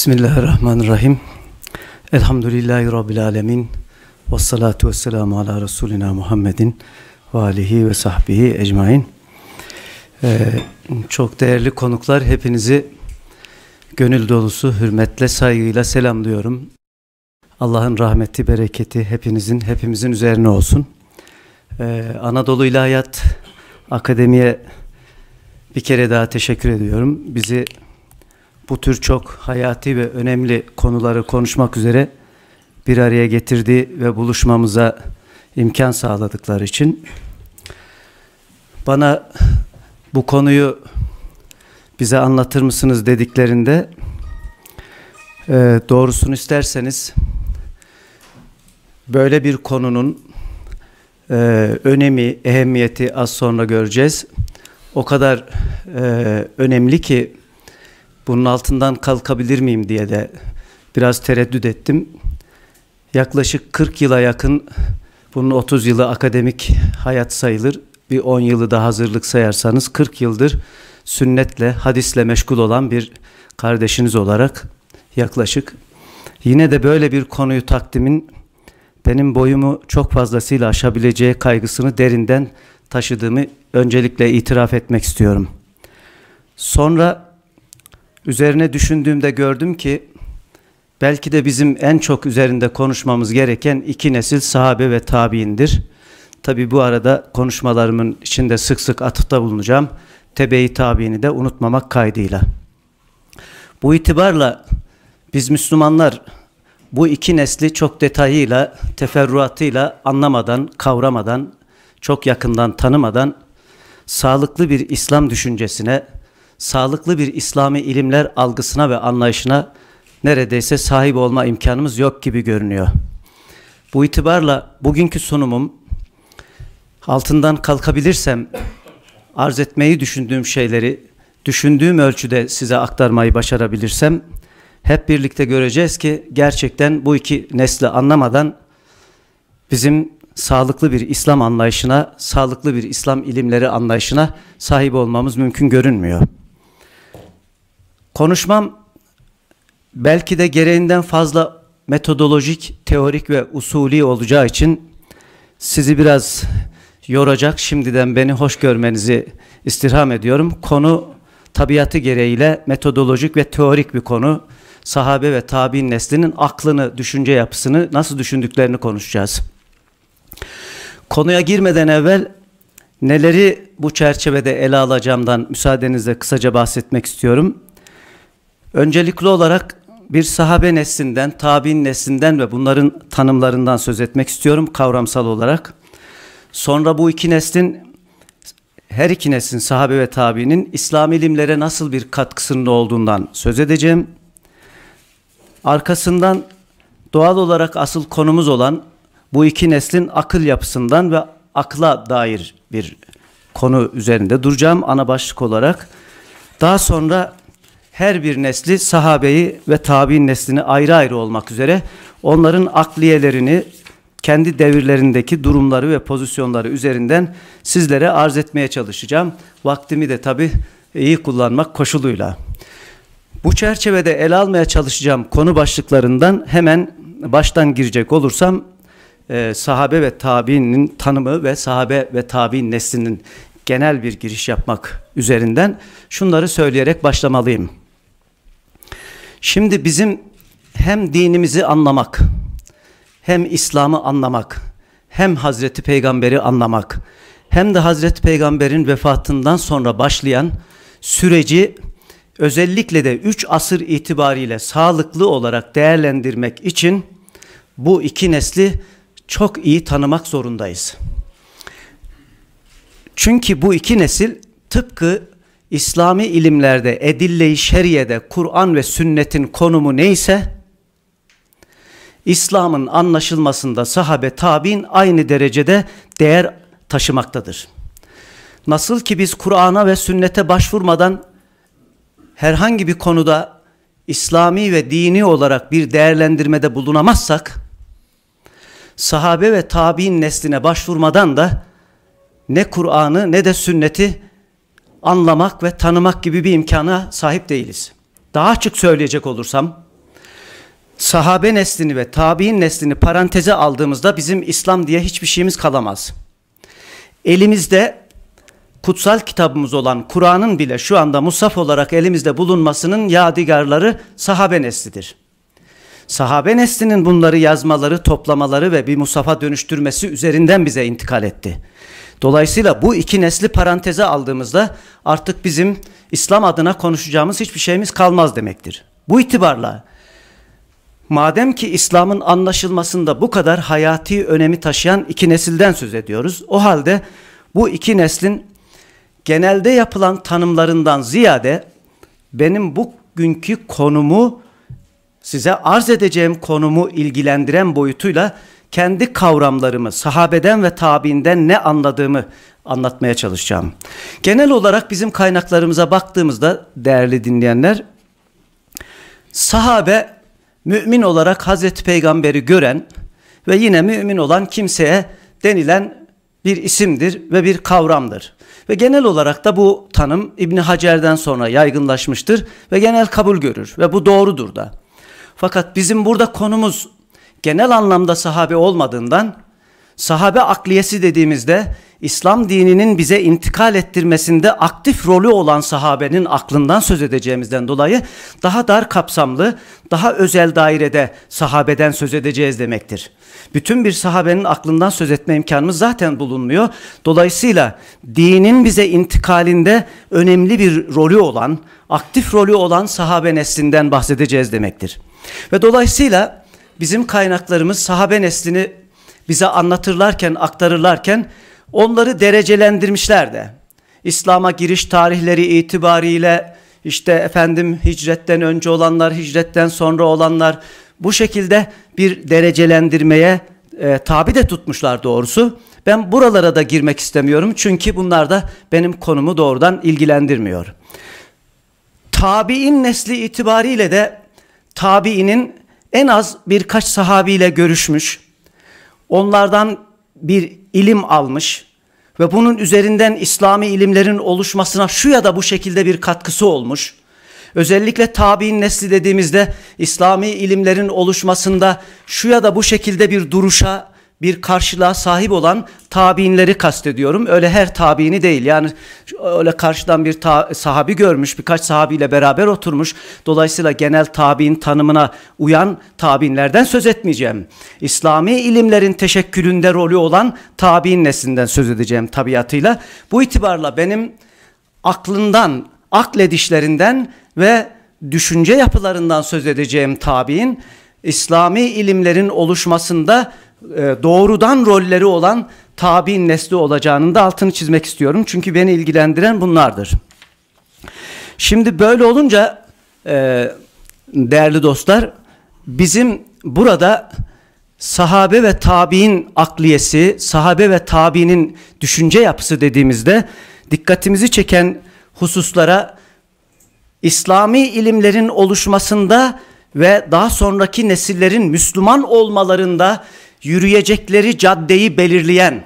Bismillahirrahmanirrahim. Elhamdülillahi Rabbil alemin. Ve salatu ve selamu ala Resulina Muhammedin ve alihi ve sahbihi ecmain. Ee, çok değerli konuklar, hepinizi gönül dolusu hürmetle, saygıyla selamlıyorum. Allah'ın rahmeti, bereketi hepinizin, hepimizin üzerine olsun. Ee, Anadolu İlahiyat Akademi'ye bir kere daha teşekkür ediyorum. Bizi bu tür çok hayati ve önemli konuları konuşmak üzere bir araya getirdi ve buluşmamıza imkan sağladıkları için bana bu konuyu bize anlatır mısınız dediklerinde e, doğrusunu isterseniz böyle bir konunun e, önemi, ehemmiyeti az sonra göreceğiz. O kadar e, önemli ki bunun altından kalkabilir miyim diye de biraz tereddüt ettim. Yaklaşık 40 yıla yakın, bunun 30 yılı akademik hayat sayılır. Bir 10 yılı da hazırlık sayarsanız 40 yıldır sünnetle, hadisle meşgul olan bir kardeşiniz olarak yaklaşık. Yine de böyle bir konuyu takdimin benim boyumu çok fazlasıyla aşabileceği kaygısını derinden taşıdığımı öncelikle itiraf etmek istiyorum. Sonra Üzerine düşündüğümde gördüm ki belki de bizim en çok üzerinde konuşmamız gereken iki nesil sahabe ve tabiindir. Tabi bu arada konuşmalarımın içinde sık sık atıfta bulunacağım. Tebe-i tabiini de unutmamak kaydıyla. Bu itibarla biz Müslümanlar bu iki nesli çok detayıyla, teferruatıyla anlamadan, kavramadan, çok yakından tanımadan sağlıklı bir İslam düşüncesine, sağlıklı bir İslami ilimler algısına ve anlayışına neredeyse sahip olma imkanımız yok gibi görünüyor. Bu itibarla bugünkü sunumum altından kalkabilirsem arz etmeyi düşündüğüm şeyleri düşündüğüm ölçüde size aktarmayı başarabilirsem hep birlikte göreceğiz ki gerçekten bu iki nesli anlamadan bizim sağlıklı bir İslam anlayışına, sağlıklı bir İslam ilimleri anlayışına sahip olmamız mümkün görünmüyor. Konuşmam belki de gereğinden fazla metodolojik, teorik ve usulü olacağı için sizi biraz yoracak. Şimdiden beni hoş görmenizi istirham ediyorum. Konu tabiatı gereğiyle metodolojik ve teorik bir konu. Sahabe ve tabi'in neslinin aklını, düşünce yapısını, nasıl düşündüklerini konuşacağız. Konuya girmeden evvel neleri bu çerçevede ele alacağımdan müsaadenizle kısaca bahsetmek istiyorum. Öncelikli olarak bir sahabe neslinden, tabi'in neslinden ve bunların tanımlarından söz etmek istiyorum kavramsal olarak. Sonra bu iki neslin her iki neslin sahabe ve tabiinin İslam ilimlere nasıl bir katkısının olduğundan söz edeceğim. Arkasından doğal olarak asıl konumuz olan bu iki neslin akıl yapısından ve akla dair bir konu üzerinde duracağım ana başlık olarak. Daha sonra her bir nesli sahabeyi ve tabi'in neslini ayrı ayrı olmak üzere onların akliyelerini kendi devirlerindeki durumları ve pozisyonları üzerinden sizlere arz etmeye çalışacağım. Vaktimi de tabi iyi kullanmak koşuluyla. Bu çerçevede ele almaya çalışacağım konu başlıklarından hemen baştan girecek olursam e, sahabe ve tabiinin tanımı ve sahabe ve tabi'in neslinin genel bir giriş yapmak üzerinden şunları söyleyerek başlamalıyım. Şimdi bizim hem dinimizi anlamak, hem İslam'ı anlamak, hem Hazreti Peygamber'i anlamak, hem de Hazreti Peygamber'in vefatından sonra başlayan süreci özellikle de 3 asır itibariyle sağlıklı olarak değerlendirmek için bu iki nesli çok iyi tanımak zorundayız. Çünkü bu iki nesil tıpkı İslami ilimlerde, edille-i şeriyede Kur'an ve sünnetin konumu neyse İslam'ın anlaşılmasında sahabe tabi'in aynı derecede değer taşımaktadır. Nasıl ki biz Kur'an'a ve sünnete başvurmadan herhangi bir konuda İslami ve dini olarak bir değerlendirmede bulunamazsak sahabe ve tabi'in nesline başvurmadan da ne Kur'an'ı ne de sünneti anlamak ve tanımak gibi bir imkana sahip değiliz. Daha açık söyleyecek olursam, sahabe neslini ve tabi'in neslini paranteze aldığımızda bizim İslam diye hiçbir şeyimiz kalamaz. Elimizde kutsal kitabımız olan Kur'an'ın bile şu anda musaf olarak elimizde bulunmasının yadigarları sahabe neslidir. Sahabe neslinin bunları yazmaları, toplamaları ve bir musafa dönüştürmesi üzerinden bize intikal etti. Dolayısıyla bu iki nesli paranteze aldığımızda artık bizim İslam adına konuşacağımız hiçbir şeyimiz kalmaz demektir. Bu itibarla madem ki İslam'ın anlaşılmasında bu kadar hayati önemi taşıyan iki nesilden söz ediyoruz. O halde bu iki neslin genelde yapılan tanımlarından ziyade benim bugünkü konumu size arz edeceğim konumu ilgilendiren boyutuyla kendi kavramlarımı sahabeden ve tabiinden ne anladığımı anlatmaya çalışacağım. Genel olarak bizim kaynaklarımıza baktığımızda değerli dinleyenler sahabe mümin olarak Hazreti Peygamber'i gören ve yine mümin olan kimseye denilen bir isimdir ve bir kavramdır. Ve genel olarak da bu tanım İbn Hacer'den sonra yaygınlaşmıştır ve genel kabul görür ve bu doğrudur da. Fakat bizim burada konumuz genel anlamda sahabe olmadığından sahabe akliyesi dediğimizde İslam dininin bize intikal ettirmesinde aktif rolü olan sahabenin aklından söz edeceğimizden dolayı daha dar kapsamlı, daha özel dairede sahabeden söz edeceğiz demektir. Bütün bir sahabenin aklından söz etme imkanımız zaten bulunmuyor. Dolayısıyla dinin bize intikalinde önemli bir rolü olan, aktif rolü olan sahabe neslinden bahsedeceğiz demektir. Ve dolayısıyla bizim kaynaklarımız sahabe neslini bize anlatırlarken, aktarırlarken onları derecelendirmişler de. İslam'a giriş tarihleri itibariyle işte efendim hicretten önce olanlar, hicretten sonra olanlar bu şekilde bir derecelendirmeye e, tabi de tutmuşlar doğrusu. Ben buralara da girmek istemiyorum çünkü bunlar da benim konumu doğrudan ilgilendirmiyor. Tabi'in nesli itibariyle de tabi'inin en az birkaç sahabiyle görüşmüş, onlardan bir ilim almış ve bunun üzerinden İslami ilimlerin oluşmasına şu ya da bu şekilde bir katkısı olmuş. Özellikle tabi'in nesli dediğimizde İslami ilimlerin oluşmasında şu ya da bu şekilde bir duruşa bir karşılığa sahip olan tabiinleri kastediyorum. Öyle her tabiini değil. Yani öyle karşıdan bir ta- sahabi görmüş, birkaç sahabiyle beraber oturmuş. Dolayısıyla genel tabiin tanımına uyan tabiinlerden söz etmeyeceğim. İslami ilimlerin teşekkülünde rolü olan tabiin neslinden söz edeceğim tabiatıyla. Bu itibarla benim aklından, akledişlerinden ve düşünce yapılarından söz edeceğim tabiin İslami ilimlerin oluşmasında e, doğrudan rolleri olan tabi'in nesli olacağının da altını çizmek istiyorum. Çünkü beni ilgilendiren bunlardır. Şimdi böyle olunca e, değerli dostlar bizim burada sahabe ve tabi'in akliyesi, sahabe ve tabi'nin düşünce yapısı dediğimizde dikkatimizi çeken hususlara İslami ilimlerin oluşmasında ve daha sonraki nesillerin Müslüman olmalarında yürüyecekleri caddeyi belirleyen,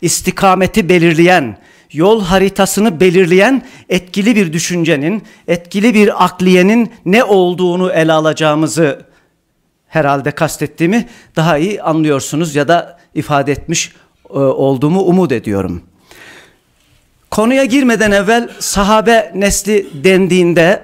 istikameti belirleyen, yol haritasını belirleyen etkili bir düşüncenin, etkili bir akliyenin ne olduğunu ele alacağımızı herhalde kastettiğimi daha iyi anlıyorsunuz ya da ifade etmiş e, olduğumu umut ediyorum. Konuya girmeden evvel sahabe nesli dendiğinde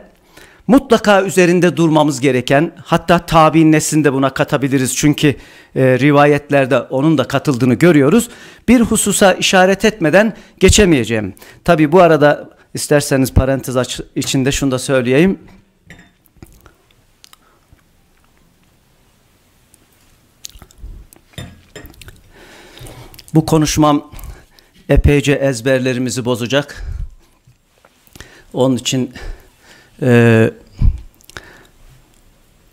mutlaka üzerinde durmamız gereken hatta tabi nesinde buna katabiliriz çünkü e, rivayetlerde onun da katıldığını görüyoruz. Bir hususa işaret etmeden geçemeyeceğim. Tabi bu arada isterseniz parantez aç, içinde şunu da söyleyeyim. Bu konuşmam epeyce ezberlerimizi bozacak. Onun için ee,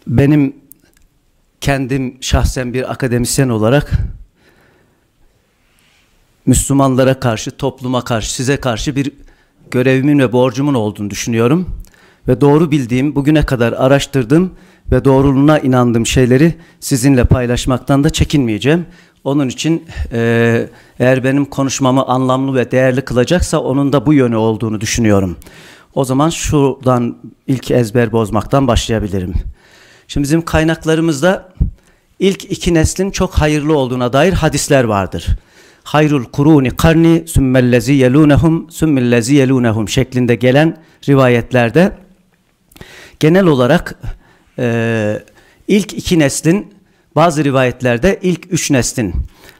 benim kendim şahsen bir akademisyen olarak Müslümanlara karşı, topluma karşı, size karşı bir görevimin ve borcumun olduğunu düşünüyorum. Ve doğru bildiğim, bugüne kadar araştırdığım ve doğruluğuna inandığım şeyleri sizinle paylaşmaktan da çekinmeyeceğim. Onun için e, eğer benim konuşmamı anlamlı ve değerli kılacaksa onun da bu yönü olduğunu düşünüyorum. O zaman şuradan ilk ezber bozmaktan başlayabilirim. Şimdi bizim kaynaklarımızda ilk iki neslin çok hayırlı olduğuna dair hadisler vardır. Hayrul kuruni karni sümmellezi yelunehum sümmellezi yelunehum şeklinde gelen rivayetlerde genel olarak e, ilk iki neslin bazı rivayetlerde ilk üç neslin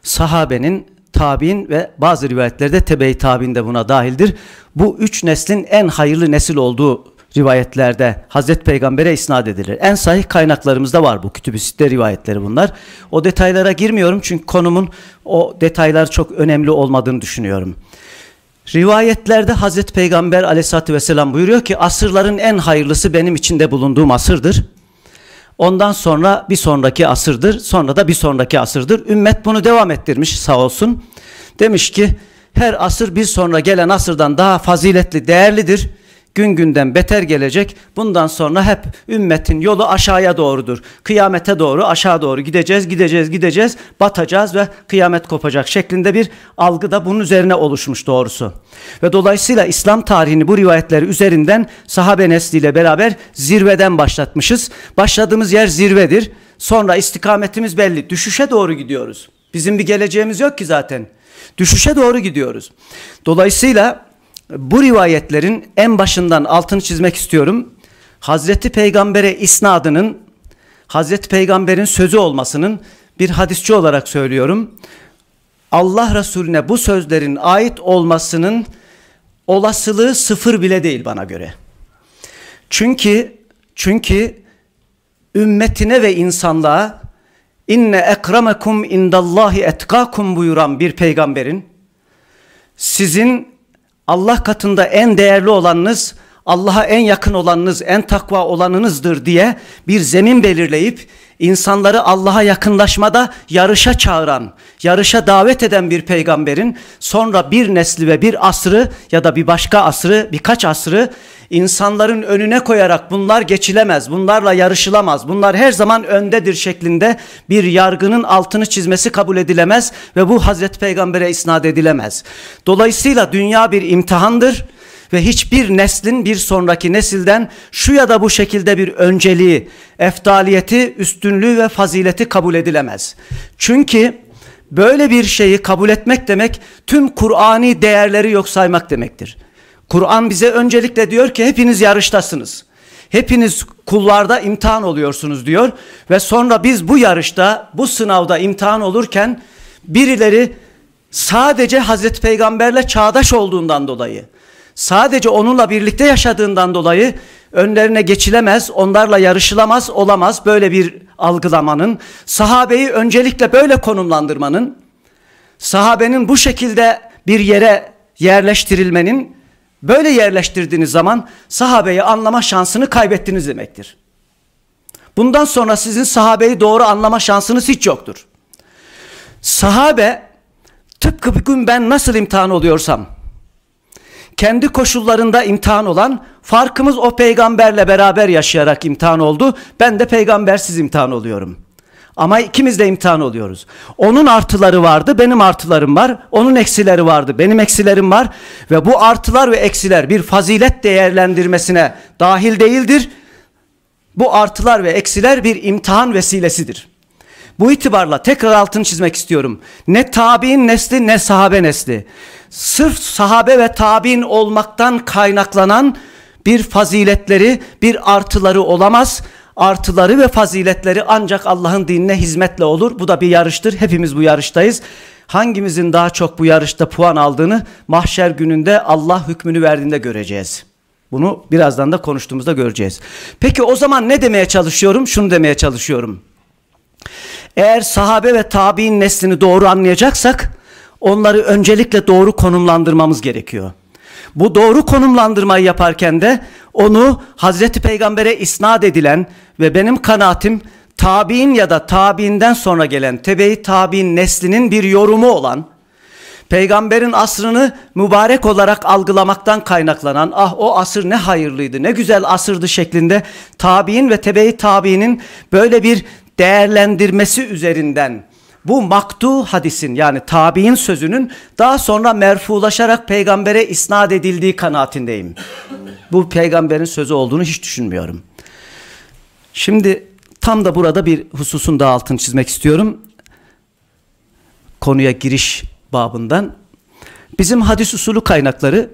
sahabenin tabi'in ve bazı rivayetlerde tebe-i tabi'in de buna dahildir bu üç neslin en hayırlı nesil olduğu rivayetlerde Hazreti Peygamber'e isnat edilir. En sahih kaynaklarımızda var bu Kütübü i sitte rivayetleri bunlar. O detaylara girmiyorum çünkü konumun o detaylar çok önemli olmadığını düşünüyorum. Rivayetlerde Hazreti Peygamber aleyhissalatü vesselam buyuruyor ki asırların en hayırlısı benim içinde bulunduğum asırdır. Ondan sonra bir sonraki asırdır, sonra da bir sonraki asırdır. Ümmet bunu devam ettirmiş sağ olsun. Demiş ki her asır bir sonra gelen asırdan daha faziletli, değerlidir. Gün günden beter gelecek. Bundan sonra hep ümmetin yolu aşağıya doğrudur. Kıyamete doğru aşağı doğru gideceğiz, gideceğiz, gideceğiz, batacağız ve kıyamet kopacak şeklinde bir algı da bunun üzerine oluşmuş doğrusu. Ve dolayısıyla İslam tarihini bu rivayetleri üzerinden sahabe nesliyle beraber zirveden başlatmışız. Başladığımız yer zirvedir. Sonra istikametimiz belli. Düşüşe doğru gidiyoruz. Bizim bir geleceğimiz yok ki zaten. Düşüşe doğru gidiyoruz. Dolayısıyla bu rivayetlerin en başından altını çizmek istiyorum. Hazreti Peygamber'e isnadının, Hazreti Peygamber'in sözü olmasının bir hadisçi olarak söylüyorum. Allah Resulüne bu sözlerin ait olmasının olasılığı sıfır bile değil bana göre. Çünkü çünkü ümmetine ve insanlığa inne ekremekum indallahi etkakum buyuran bir peygamberin sizin Allah katında en değerli olanınız Allah'a en yakın olanınız en takva olanınızdır diye bir zemin belirleyip insanları Allah'a yakınlaşmada yarışa çağıran, yarışa davet eden bir peygamberin sonra bir nesli ve bir asrı ya da bir başka asrı, birkaç asrı insanların önüne koyarak bunlar geçilemez, bunlarla yarışılamaz, bunlar her zaman öndedir şeklinde bir yargının altını çizmesi kabul edilemez ve bu Hazreti Peygamber'e isnat edilemez. Dolayısıyla dünya bir imtihandır ve hiçbir neslin bir sonraki nesilden şu ya da bu şekilde bir önceliği, eftaliyeti, üstünlüğü ve fazileti kabul edilemez. Çünkü böyle bir şeyi kabul etmek demek tüm Kur'ani değerleri yok saymak demektir. Kur'an bize öncelikle diyor ki hepiniz yarıştasınız. Hepiniz kullarda imtihan oluyorsunuz diyor ve sonra biz bu yarışta, bu sınavda imtihan olurken birileri sadece Hazreti Peygamberle çağdaş olduğundan dolayı sadece onunla birlikte yaşadığından dolayı önlerine geçilemez, onlarla yarışılamaz, olamaz böyle bir algılamanın, sahabeyi öncelikle böyle konumlandırmanın, sahabenin bu şekilde bir yere yerleştirilmenin, böyle yerleştirdiğiniz zaman sahabeyi anlama şansını kaybettiniz demektir. Bundan sonra sizin sahabeyi doğru anlama şansınız hiç yoktur. Sahabe tıpkı bugün ben nasıl imtihan oluyorsam, kendi koşullarında imtihan olan farkımız o peygamberle beraber yaşayarak imtihan oldu. Ben de peygambersiz imtihan oluyorum. Ama ikimiz de imtihan oluyoruz. Onun artıları vardı, benim artılarım var. Onun eksileri vardı, benim eksilerim var. Ve bu artılar ve eksiler bir fazilet değerlendirmesine dahil değildir. Bu artılar ve eksiler bir imtihan vesilesidir. Bu itibarla tekrar altını çizmek istiyorum. Ne tabi'in nesli ne sahabe nesli. Sırf sahabe ve tabi'in olmaktan kaynaklanan bir faziletleri, bir artıları olamaz. Artıları ve faziletleri ancak Allah'ın dinine hizmetle olur. Bu da bir yarıştır. Hepimiz bu yarıştayız. Hangimizin daha çok bu yarışta puan aldığını mahşer gününde Allah hükmünü verdiğinde göreceğiz. Bunu birazdan da konuştuğumuzda göreceğiz. Peki o zaman ne demeye çalışıyorum? Şunu demeye çalışıyorum. Eğer sahabe ve tabi'in neslini doğru anlayacaksak onları öncelikle doğru konumlandırmamız gerekiyor. Bu doğru konumlandırmayı yaparken de onu Hazreti Peygamber'e isnat edilen ve benim kanaatim tabi'in ya da tabi'inden sonra gelen tebe-i tabi'in neslinin bir yorumu olan peygamberin asrını mübarek olarak algılamaktan kaynaklanan ah o asır ne hayırlıydı ne güzel asırdı şeklinde tabi'in ve tebe-i tabi'nin böyle bir değerlendirmesi üzerinden bu maktu hadisin yani tabi'in sözünün daha sonra merfulaşarak peygambere isnat edildiği kanaatindeyim. Bu peygamberin sözü olduğunu hiç düşünmüyorum. Şimdi tam da burada bir hususun daha altını çizmek istiyorum. Konuya giriş babından. Bizim hadis usulü kaynakları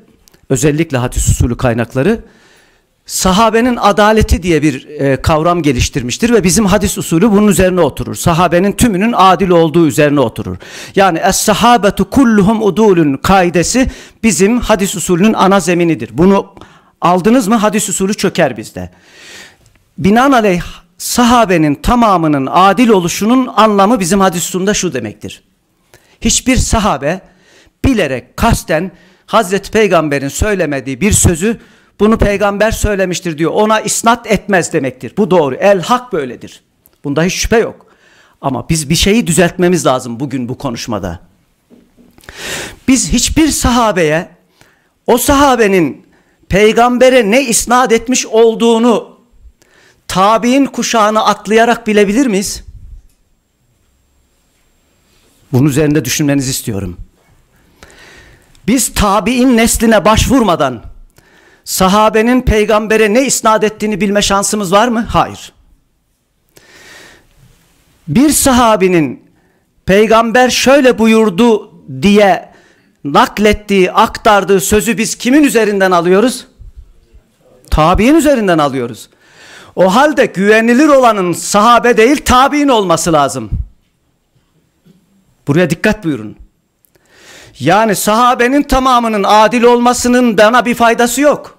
özellikle hadis usulü kaynakları sahabenin adaleti diye bir e, kavram geliştirmiştir ve bizim hadis usulü bunun üzerine oturur. Sahabenin tümünün adil olduğu üzerine oturur. Yani es sahabetu kulluhum udulun kaidesi bizim hadis usulünün ana zeminidir. Bunu aldınız mı hadis usulü çöker bizde. Binaenaleyh sahabenin tamamının adil oluşunun anlamı bizim hadis usulünde şu demektir. Hiçbir sahabe bilerek kasten Hazreti Peygamber'in söylemediği bir sözü bunu peygamber söylemiştir diyor. Ona isnat etmez demektir. Bu doğru. El hak böyledir. Bunda hiç şüphe yok. Ama biz bir şeyi düzeltmemiz lazım bugün bu konuşmada. Biz hiçbir sahabeye o sahabenin peygambere ne isnat etmiş olduğunu tabi'in kuşağını atlayarak bilebilir miyiz? Bunun üzerinde düşünmenizi istiyorum. Biz tabi'in nesline başvurmadan sahabenin peygambere ne isnat ettiğini bilme şansımız var mı? Hayır. Bir sahabinin peygamber şöyle buyurdu diye naklettiği, aktardığı sözü biz kimin üzerinden alıyoruz? Tabi'in üzerinden alıyoruz. O halde güvenilir olanın sahabe değil tabi'in olması lazım. Buraya dikkat buyurun. Yani sahabenin tamamının adil olmasının bana bir faydası yok.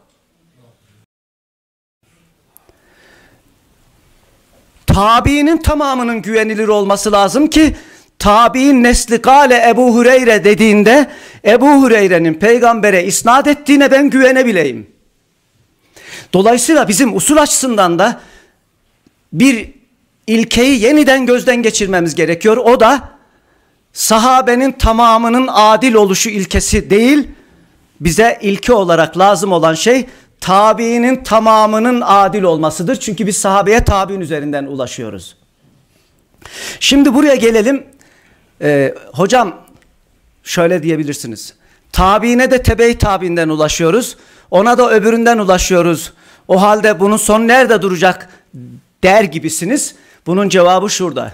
tabiinin tamamının güvenilir olması lazım ki tabiin nesli gale Ebu Hureyre dediğinde Ebu Hureyre'nin peygambere isnat ettiğine ben güvenebileyim. Dolayısıyla bizim usul açısından da bir ilkeyi yeniden gözden geçirmemiz gerekiyor. O da sahabenin tamamının adil oluşu ilkesi değil, bize ilke olarak lazım olan şey tabiinin tamamının adil olmasıdır. Çünkü biz sahabeye tabiin üzerinden ulaşıyoruz. Şimdi buraya gelelim. Ee, hocam şöyle diyebilirsiniz. Tabiine de tebe tabiinden ulaşıyoruz. Ona da öbüründen ulaşıyoruz. O halde bunun son nerede duracak der gibisiniz. Bunun cevabı şurada.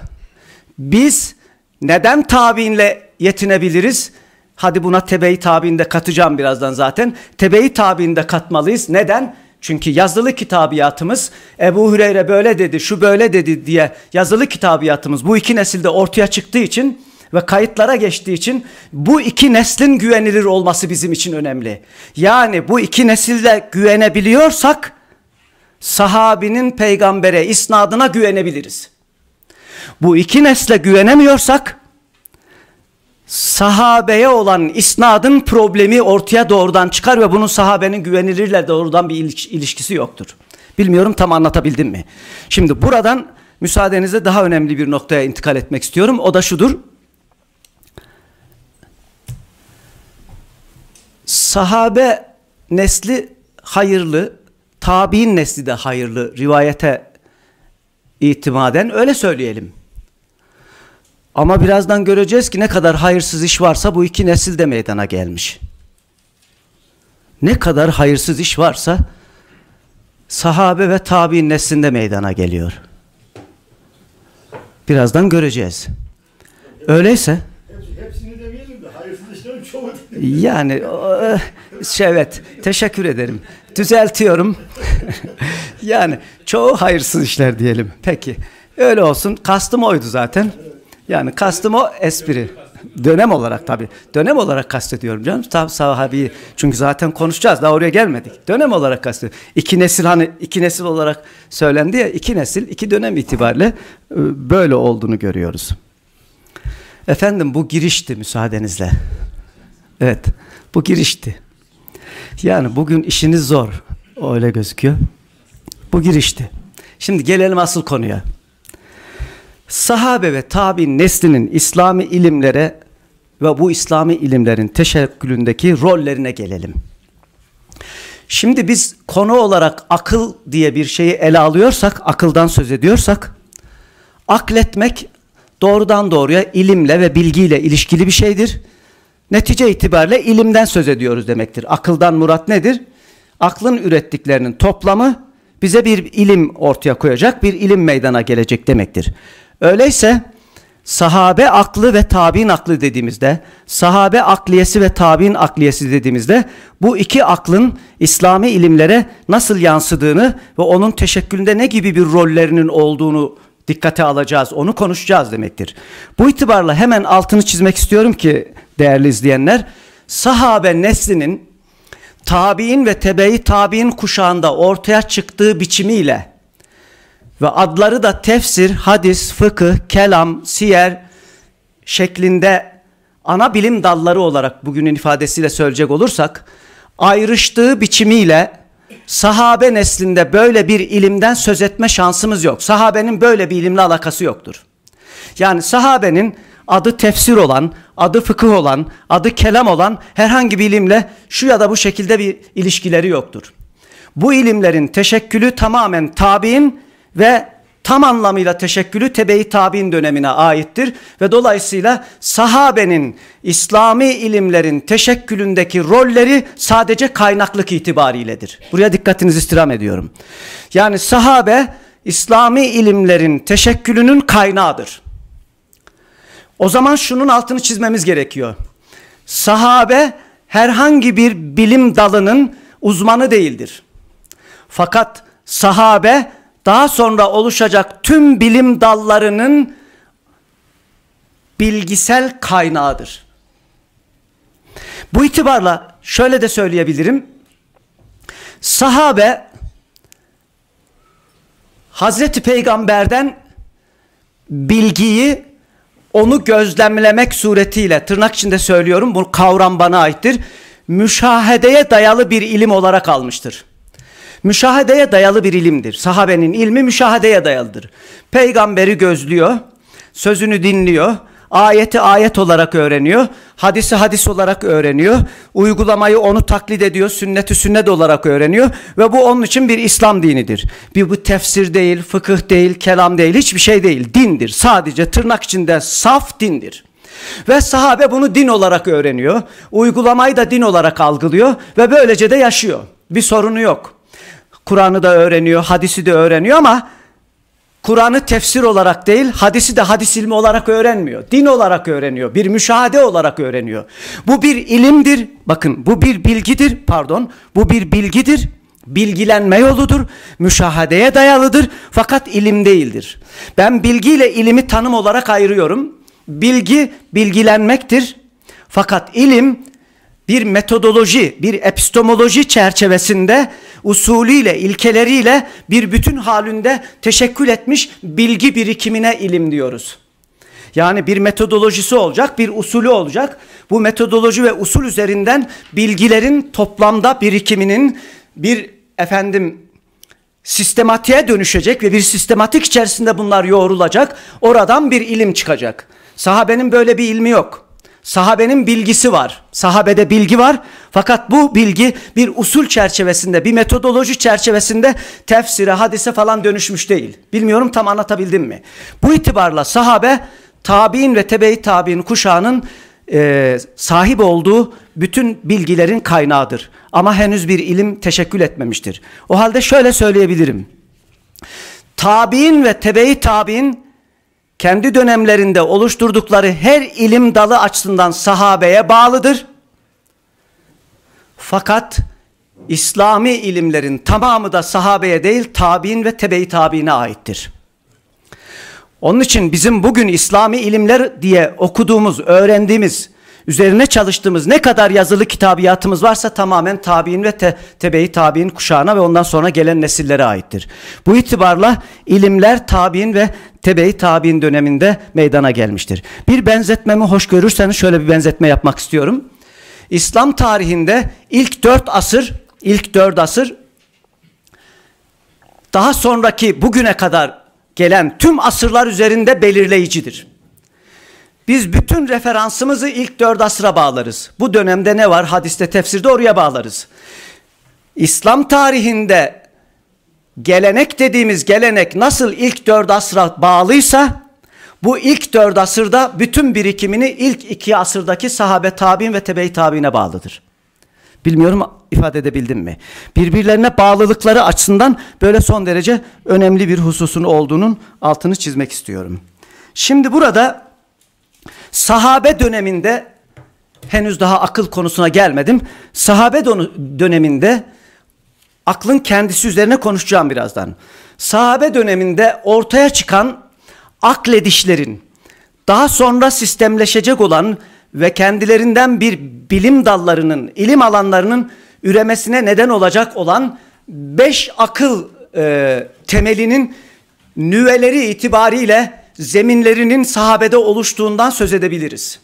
Biz neden tabiinle yetinebiliriz? Hadi buna tebeyi i tabiinde katacağım birazdan zaten. tebeyi i tabiinde katmalıyız. Neden? Çünkü yazılı kitabiyatımız Ebu Hüreyre böyle dedi, şu böyle dedi diye yazılı kitabiyatımız bu iki nesilde ortaya çıktığı için ve kayıtlara geçtiği için bu iki neslin güvenilir olması bizim için önemli. Yani bu iki nesilde güvenebiliyorsak sahabinin peygambere isnadına güvenebiliriz. Bu iki nesle güvenemiyorsak sahabeye olan isnadın problemi ortaya doğrudan çıkar ve bunun sahabenin güvenilirle doğrudan bir ilişkisi yoktur. Bilmiyorum tam anlatabildim mi? Şimdi buradan müsaadenizle daha önemli bir noktaya intikal etmek istiyorum. O da şudur. Sahabe nesli hayırlı, tabi'in nesli de hayırlı rivayete itimaden öyle söyleyelim. Ama birazdan göreceğiz ki ne kadar hayırsız iş varsa bu iki nesil de meydana gelmiş. Ne kadar hayırsız iş varsa sahabe ve tabi'in neslinde meydana geliyor. Birazdan göreceğiz. Öyleyse hepsini demeyelim de hayırsız işlerin çoğu yani eh, şey, evet teşekkür ederim. Düzeltiyorum. yani çoğu hayırsız işler diyelim. Peki. Öyle olsun. Kastım oydu zaten. Yani kastım o espri. Dönem olarak tabii. Dönem olarak kastediyorum canım. Tam sahabi çünkü zaten konuşacağız. Daha oraya gelmedik. Dönem olarak kastediyorum. İki nesil hani iki nesil olarak söylendi ya iki nesil iki dönem itibariyle e, böyle olduğunu görüyoruz. Efendim bu girişti müsaadenizle. Evet. Bu girişti. Yani bugün işiniz zor. Öyle gözüküyor. Bu girişti. Şimdi gelelim asıl konuya sahabe ve tabi neslinin İslami ilimlere ve bu İslami ilimlerin teşekkülündeki rollerine gelelim. Şimdi biz konu olarak akıl diye bir şeyi ele alıyorsak, akıldan söz ediyorsak, akletmek doğrudan doğruya ilimle ve bilgiyle ilişkili bir şeydir. Netice itibariyle ilimden söz ediyoruz demektir. Akıldan murat nedir? Aklın ürettiklerinin toplamı bize bir ilim ortaya koyacak, bir ilim meydana gelecek demektir. Öyleyse sahabe aklı ve tabi'in aklı dediğimizde, sahabe akliyesi ve tabi'in akliyesi dediğimizde bu iki aklın İslami ilimlere nasıl yansıdığını ve onun teşekkülünde ne gibi bir rollerinin olduğunu dikkate alacağız, onu konuşacağız demektir. Bu itibarla hemen altını çizmek istiyorum ki değerli izleyenler, sahabe neslinin tabi'in ve tebe'i tabi'in kuşağında ortaya çıktığı biçimiyle ve adları da tefsir, hadis, fıkıh, kelam, siyer şeklinde ana bilim dalları olarak bugünün ifadesiyle söyleyecek olursak ayrıştığı biçimiyle sahabe neslinde böyle bir ilimden söz etme şansımız yok. Sahabenin böyle bir ilimle alakası yoktur. Yani sahabenin adı tefsir olan, adı fıkıh olan, adı kelam olan herhangi bir ilimle şu ya da bu şekilde bir ilişkileri yoktur. Bu ilimlerin teşekkülü tamamen tabi'in ve tam anlamıyla teşekkülü tebe-i tabi'in dönemine aittir ve dolayısıyla sahabenin İslami ilimlerin teşekkülündeki rolleri sadece kaynaklık itibariyledir. Buraya dikkatinizi istirham ediyorum. Yani sahabe İslami ilimlerin teşekkülünün kaynağıdır. O zaman şunun altını çizmemiz gerekiyor. Sahabe herhangi bir bilim dalının uzmanı değildir. Fakat sahabe daha sonra oluşacak tüm bilim dallarının bilgisel kaynağıdır. Bu itibarla şöyle de söyleyebilirim. Sahabe Hazreti Peygamber'den bilgiyi onu gözlemlemek suretiyle tırnak içinde söylüyorum bu kavram bana aittir. Müşahedeye dayalı bir ilim olarak almıştır. Müşahedeye dayalı bir ilimdir. Sahabenin ilmi müşahedeye dayalıdır. Peygamberi gözlüyor, sözünü dinliyor, ayeti ayet olarak öğreniyor, hadisi hadis olarak öğreniyor, uygulamayı onu taklit ediyor, sünneti sünnet olarak öğreniyor ve bu onun için bir İslam dinidir. Bir bu tefsir değil, fıkıh değil, kelam değil, hiçbir şey değil, dindir. Sadece tırnak içinde saf dindir. Ve sahabe bunu din olarak öğreniyor, uygulamayı da din olarak algılıyor ve böylece de yaşıyor. Bir sorunu yok. Kur'an'ı da öğreniyor, hadisi de öğreniyor ama Kur'an'ı tefsir olarak değil, hadisi de hadis ilmi olarak öğrenmiyor. Din olarak öğreniyor, bir müşahede olarak öğreniyor. Bu bir ilimdir, bakın bu bir bilgidir, pardon, bu bir bilgidir. Bilgilenme yoludur, müşahadeye dayalıdır fakat ilim değildir. Ben bilgiyle ilimi tanım olarak ayırıyorum. Bilgi bilgilenmektir fakat ilim bir metodoloji, bir epistemoloji çerçevesinde usulüyle, ilkeleriyle bir bütün halinde teşekkül etmiş bilgi birikimine ilim diyoruz. Yani bir metodolojisi olacak, bir usulü olacak. Bu metodoloji ve usul üzerinden bilgilerin toplamda birikiminin bir efendim sistematiğe dönüşecek ve bir sistematik içerisinde bunlar yoğrulacak. Oradan bir ilim çıkacak. Sahabenin böyle bir ilmi yok. Sahabenin bilgisi var. Sahabede bilgi var. Fakat bu bilgi bir usul çerçevesinde, bir metodoloji çerçevesinde tefsire, hadise falan dönüşmüş değil. Bilmiyorum tam anlatabildim mi? Bu itibarla sahabe tabi'in ve tebe-i tabi'in kuşağının e, sahip olduğu bütün bilgilerin kaynağıdır. Ama henüz bir ilim teşekkül etmemiştir. O halde şöyle söyleyebilirim. Tabi'in ve tebe-i tabi'in kendi dönemlerinde oluşturdukları her ilim dalı açısından sahabeye bağlıdır. Fakat İslami ilimlerin tamamı da sahabeye değil tabi'in ve tebe-i tabi'ine aittir. Onun için bizim bugün İslami ilimler diye okuduğumuz, öğrendiğimiz üzerine çalıştığımız ne kadar yazılı kitabiyatımız varsa tamamen tabi'in ve te, tebe-i tabi'in kuşağına ve ondan sonra gelen nesillere aittir. Bu itibarla ilimler tabi'in ve tebe-i tabi'in döneminde meydana gelmiştir. Bir benzetmemi hoş görürseniz şöyle bir benzetme yapmak istiyorum. İslam tarihinde ilk dört asır, ilk dört asır daha sonraki bugüne kadar gelen tüm asırlar üzerinde belirleyicidir. Biz bütün referansımızı ilk dört asra bağlarız. Bu dönemde ne var? Hadiste, tefsirde oraya bağlarız. İslam tarihinde gelenek dediğimiz gelenek nasıl ilk dört asra bağlıysa bu ilk dört asırda bütün birikimini ilk iki asırdaki sahabe tabi'in ve tebe-i tabi'ine bağlıdır. Bilmiyorum ifade edebildim mi? Birbirlerine bağlılıkları açısından böyle son derece önemli bir hususun olduğunun altını çizmek istiyorum. Şimdi burada Sahabe döneminde henüz daha akıl konusuna gelmedim. Sahabe döneminde aklın kendisi üzerine konuşacağım birazdan. Sahabe döneminde ortaya çıkan akledişlerin daha sonra sistemleşecek olan ve kendilerinden bir bilim dallarının, ilim alanlarının üremesine neden olacak olan beş akıl e, temelinin nüveleri itibariyle zeminlerinin sahabede oluştuğundan söz edebiliriz.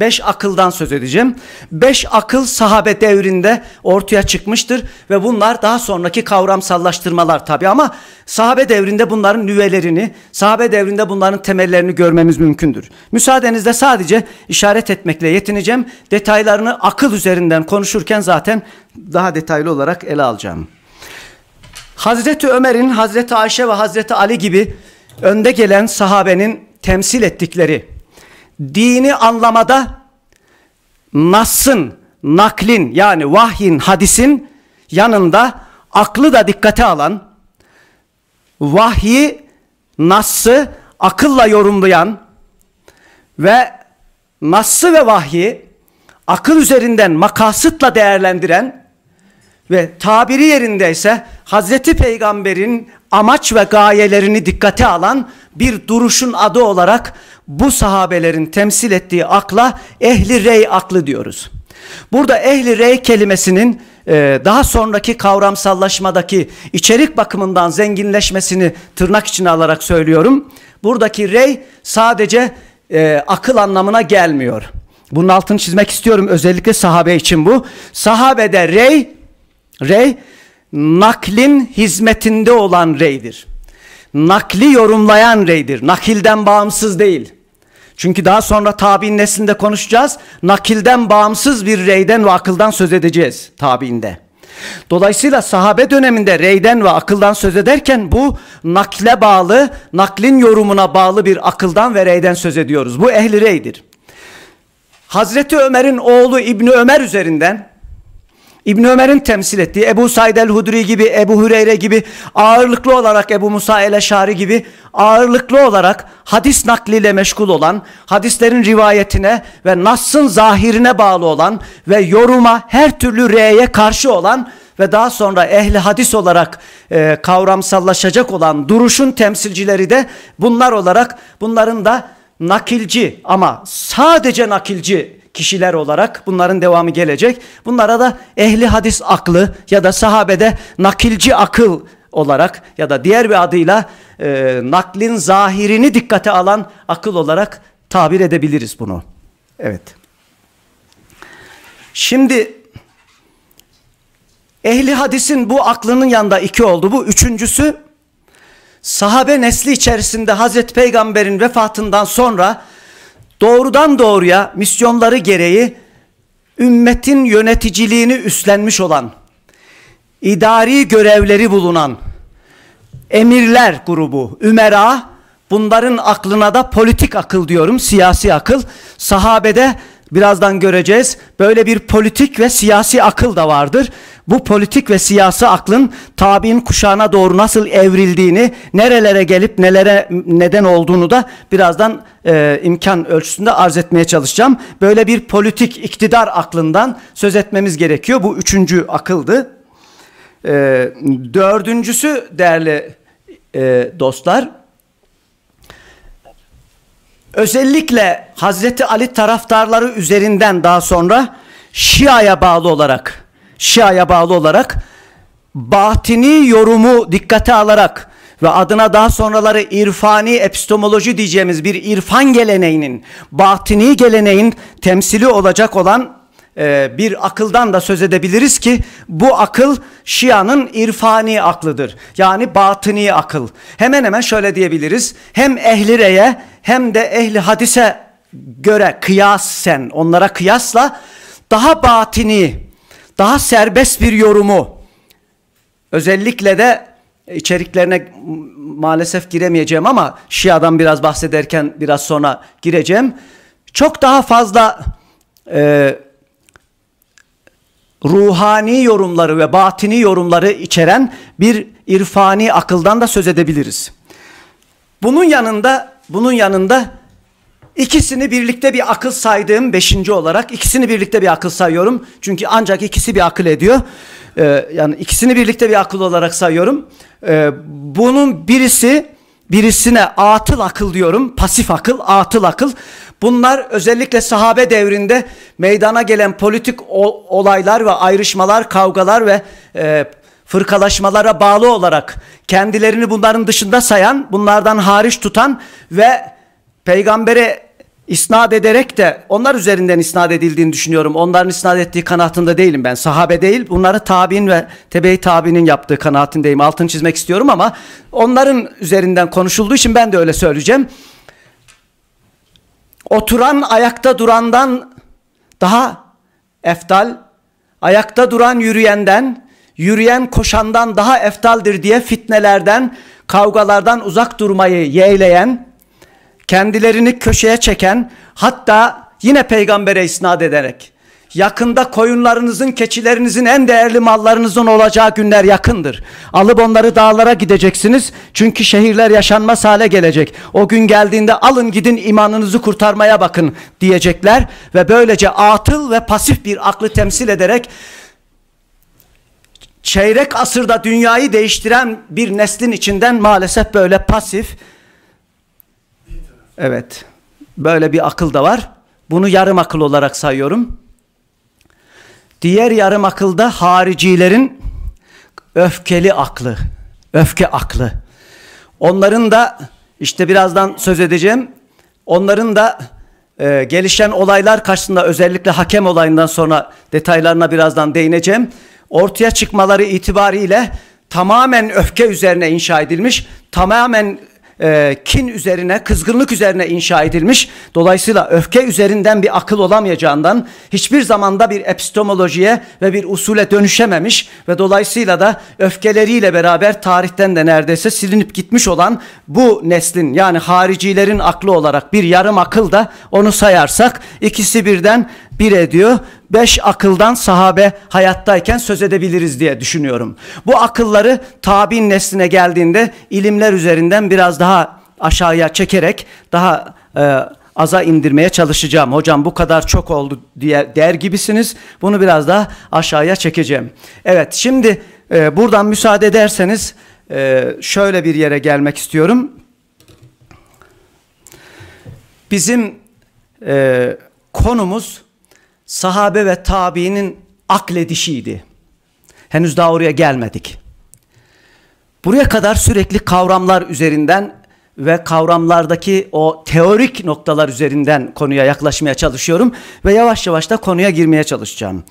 Beş akıldan söz edeceğim. Beş akıl sahabe devrinde ortaya çıkmıştır ve bunlar daha sonraki kavramsallaştırmalar tabi ama sahabe devrinde bunların nüvelerini, sahabe devrinde bunların temellerini görmemiz mümkündür. Müsaadenizle sadece işaret etmekle yetineceğim. Detaylarını akıl üzerinden konuşurken zaten daha detaylı olarak ele alacağım. Hazreti Ömer'in, Hazreti Ayşe ve Hazreti Ali gibi önde gelen sahabenin temsil ettikleri dini anlamada nasın, naklin yani vahyin, hadisin yanında aklı da dikkate alan, vahyi, nas'ı akılla yorumlayan ve nas'ı ve vahyi akıl üzerinden makasıtla değerlendiren ve tabiri yerindeyse Hazreti Peygamber'in amaç ve gayelerini dikkate alan bir duruşun adı olarak bu sahabelerin temsil ettiği akla ehli rey aklı diyoruz. Burada ehli rey kelimesinin e, daha sonraki kavramsallaşmadaki içerik bakımından zenginleşmesini tırnak içine alarak söylüyorum. Buradaki rey sadece e, akıl anlamına gelmiyor. Bunun altını çizmek istiyorum özellikle sahabe için bu. Sahabede rey Rey naklin hizmetinde olan reydir. Nakli yorumlayan reydir. Nakilden bağımsız değil. Çünkü daha sonra tabi'in neslinde konuşacağız. Nakilden bağımsız bir reyden ve akıldan söz edeceğiz tabiinde. Dolayısıyla sahabe döneminde reyden ve akıldan söz ederken bu nakle bağlı, naklin yorumuna bağlı bir akıldan ve reyden söz ediyoruz. Bu ehli reydir. Hazreti Ömer'in oğlu İbni Ömer üzerinden İbn Ömer'in temsil ettiği Ebu Said el-Hudri gibi, Ebu Hüreyre gibi ağırlıklı olarak Ebu Musa el-Eşari gibi ağırlıklı olarak hadis nakliyle meşgul olan, hadislerin rivayetine ve nassın zahirine bağlı olan ve yoruma her türlü reye karşı olan ve daha sonra ehli hadis olarak e, kavramsallaşacak olan duruşun temsilcileri de bunlar olarak bunların da nakilci ama sadece nakilci kişiler olarak bunların devamı gelecek. Bunlara da ehli hadis aklı ya da sahabede nakilci akıl olarak ya da diğer bir adıyla e, naklin zahirini dikkate alan akıl olarak tabir edebiliriz bunu. Evet. Şimdi ehli hadisin bu aklının yanında iki oldu. Bu üçüncüsü sahabe nesli içerisinde Hazreti Peygamber'in vefatından sonra doğrudan doğruya misyonları gereği ümmetin yöneticiliğini üstlenmiş olan, idari görevleri bulunan emirler grubu, ümera, bunların aklına da politik akıl diyorum, siyasi akıl. Sahabede Birazdan göreceğiz. Böyle bir politik ve siyasi akıl da vardır. Bu politik ve siyasi aklın tabi'in kuşağına doğru nasıl evrildiğini, nerelere gelip nelere neden olduğunu da birazdan e, imkan ölçüsünde arz etmeye çalışacağım. Böyle bir politik iktidar aklından söz etmemiz gerekiyor. Bu üçüncü akıldı. E, dördüncüsü değerli e, dostlar Özellikle Hazreti Ali taraftarları üzerinden daha sonra Şia'ya bağlı olarak Şia'ya bağlı olarak batini yorumu dikkate alarak ve adına daha sonraları irfani epistemoloji diyeceğimiz bir irfan geleneğinin, batini geleneğin temsili olacak olan e, bir akıldan da söz edebiliriz ki bu akıl Şia'nın irfani aklıdır. Yani batıni akıl. Hemen hemen şöyle diyebiliriz. Hem ehli reye hem de ehli hadise göre kıyas sen onlara kıyasla daha batini, daha serbest bir yorumu özellikle de içeriklerine maalesef giremeyeceğim ama Şia'dan biraz bahsederken biraz sonra gireceğim. Çok daha fazla e, ruhani yorumları ve batini yorumları içeren bir irfani akıldan da söz edebiliriz. Bunun yanında bunun yanında ikisini birlikte bir akıl saydığım beşinci olarak ikisini birlikte bir akıl sayıyorum. Çünkü ancak ikisi bir akıl ediyor. Ee, yani ikisini birlikte bir akıl olarak sayıyorum. Ee, bunun birisi birisine atıl akıl diyorum. Pasif akıl, atıl akıl. Bunlar özellikle sahabe devrinde meydana gelen politik olaylar ve ayrışmalar, kavgalar ve e, fırkalaşmalara bağlı olarak kendilerini bunların dışında sayan, bunlardan hariç tutan ve peygambere isnat ederek de onlar üzerinden isnat edildiğini düşünüyorum. Onların isnat ettiği kanaatında değilim ben. Sahabe değil. Bunları tabi'in ve tebe-i tabi'nin yaptığı kanaatindeyim. Altını çizmek istiyorum ama onların üzerinden konuşulduğu için ben de öyle söyleyeceğim oturan ayakta durandan daha eftal, ayakta duran yürüyenden, yürüyen koşandan daha eftaldir diye fitnelerden, kavgalardan uzak durmayı yeğleyen, kendilerini köşeye çeken, hatta yine peygambere isnat ederek Yakında koyunlarınızın, keçilerinizin, en değerli mallarınızın olacağı günler yakındır. Alıp onları dağlara gideceksiniz. Çünkü şehirler yaşanmaz hale gelecek. O gün geldiğinde alın gidin imanınızı kurtarmaya bakın diyecekler. Ve böylece atıl ve pasif bir aklı temsil ederek çeyrek asırda dünyayı değiştiren bir neslin içinden maalesef böyle pasif evet böyle bir akıl da var. Bunu yarım akıl olarak sayıyorum. Diğer yarım akılda haricilerin öfkeli aklı, öfke aklı. Onların da işte birazdan söz edeceğim. Onların da e, gelişen olaylar karşısında özellikle hakem olayından sonra detaylarına birazdan değineceğim. Ortaya çıkmaları itibariyle tamamen öfke üzerine inşa edilmiş, tamamen e, kin üzerine, kızgınlık üzerine inşa edilmiş. Dolayısıyla öfke üzerinden bir akıl olamayacağından hiçbir zamanda bir epistemolojiye ve bir usule dönüşememiş ve dolayısıyla da öfkeleriyle beraber tarihten de neredeyse silinip gitmiş olan bu neslin yani haricilerin aklı olarak bir yarım akıl da onu sayarsak ikisi birden bir ediyor. Beş akıldan sahabe hayattayken söz edebiliriz diye düşünüyorum. Bu akılları tabi'in nesline geldiğinde ilimler üzerinden biraz daha aşağıya çekerek daha e, aza indirmeye çalışacağım. Hocam bu kadar çok oldu diye der gibisiniz. Bunu biraz daha aşağıya çekeceğim. Evet şimdi e, buradan müsaade ederseniz e, şöyle bir yere gelmek istiyorum. Bizim e, konumuz sahabe ve tabiinin akledişiydi. Henüz daha oraya gelmedik. Buraya kadar sürekli kavramlar üzerinden ve kavramlardaki o teorik noktalar üzerinden konuya yaklaşmaya çalışıyorum ve yavaş yavaş da konuya girmeye çalışacağım.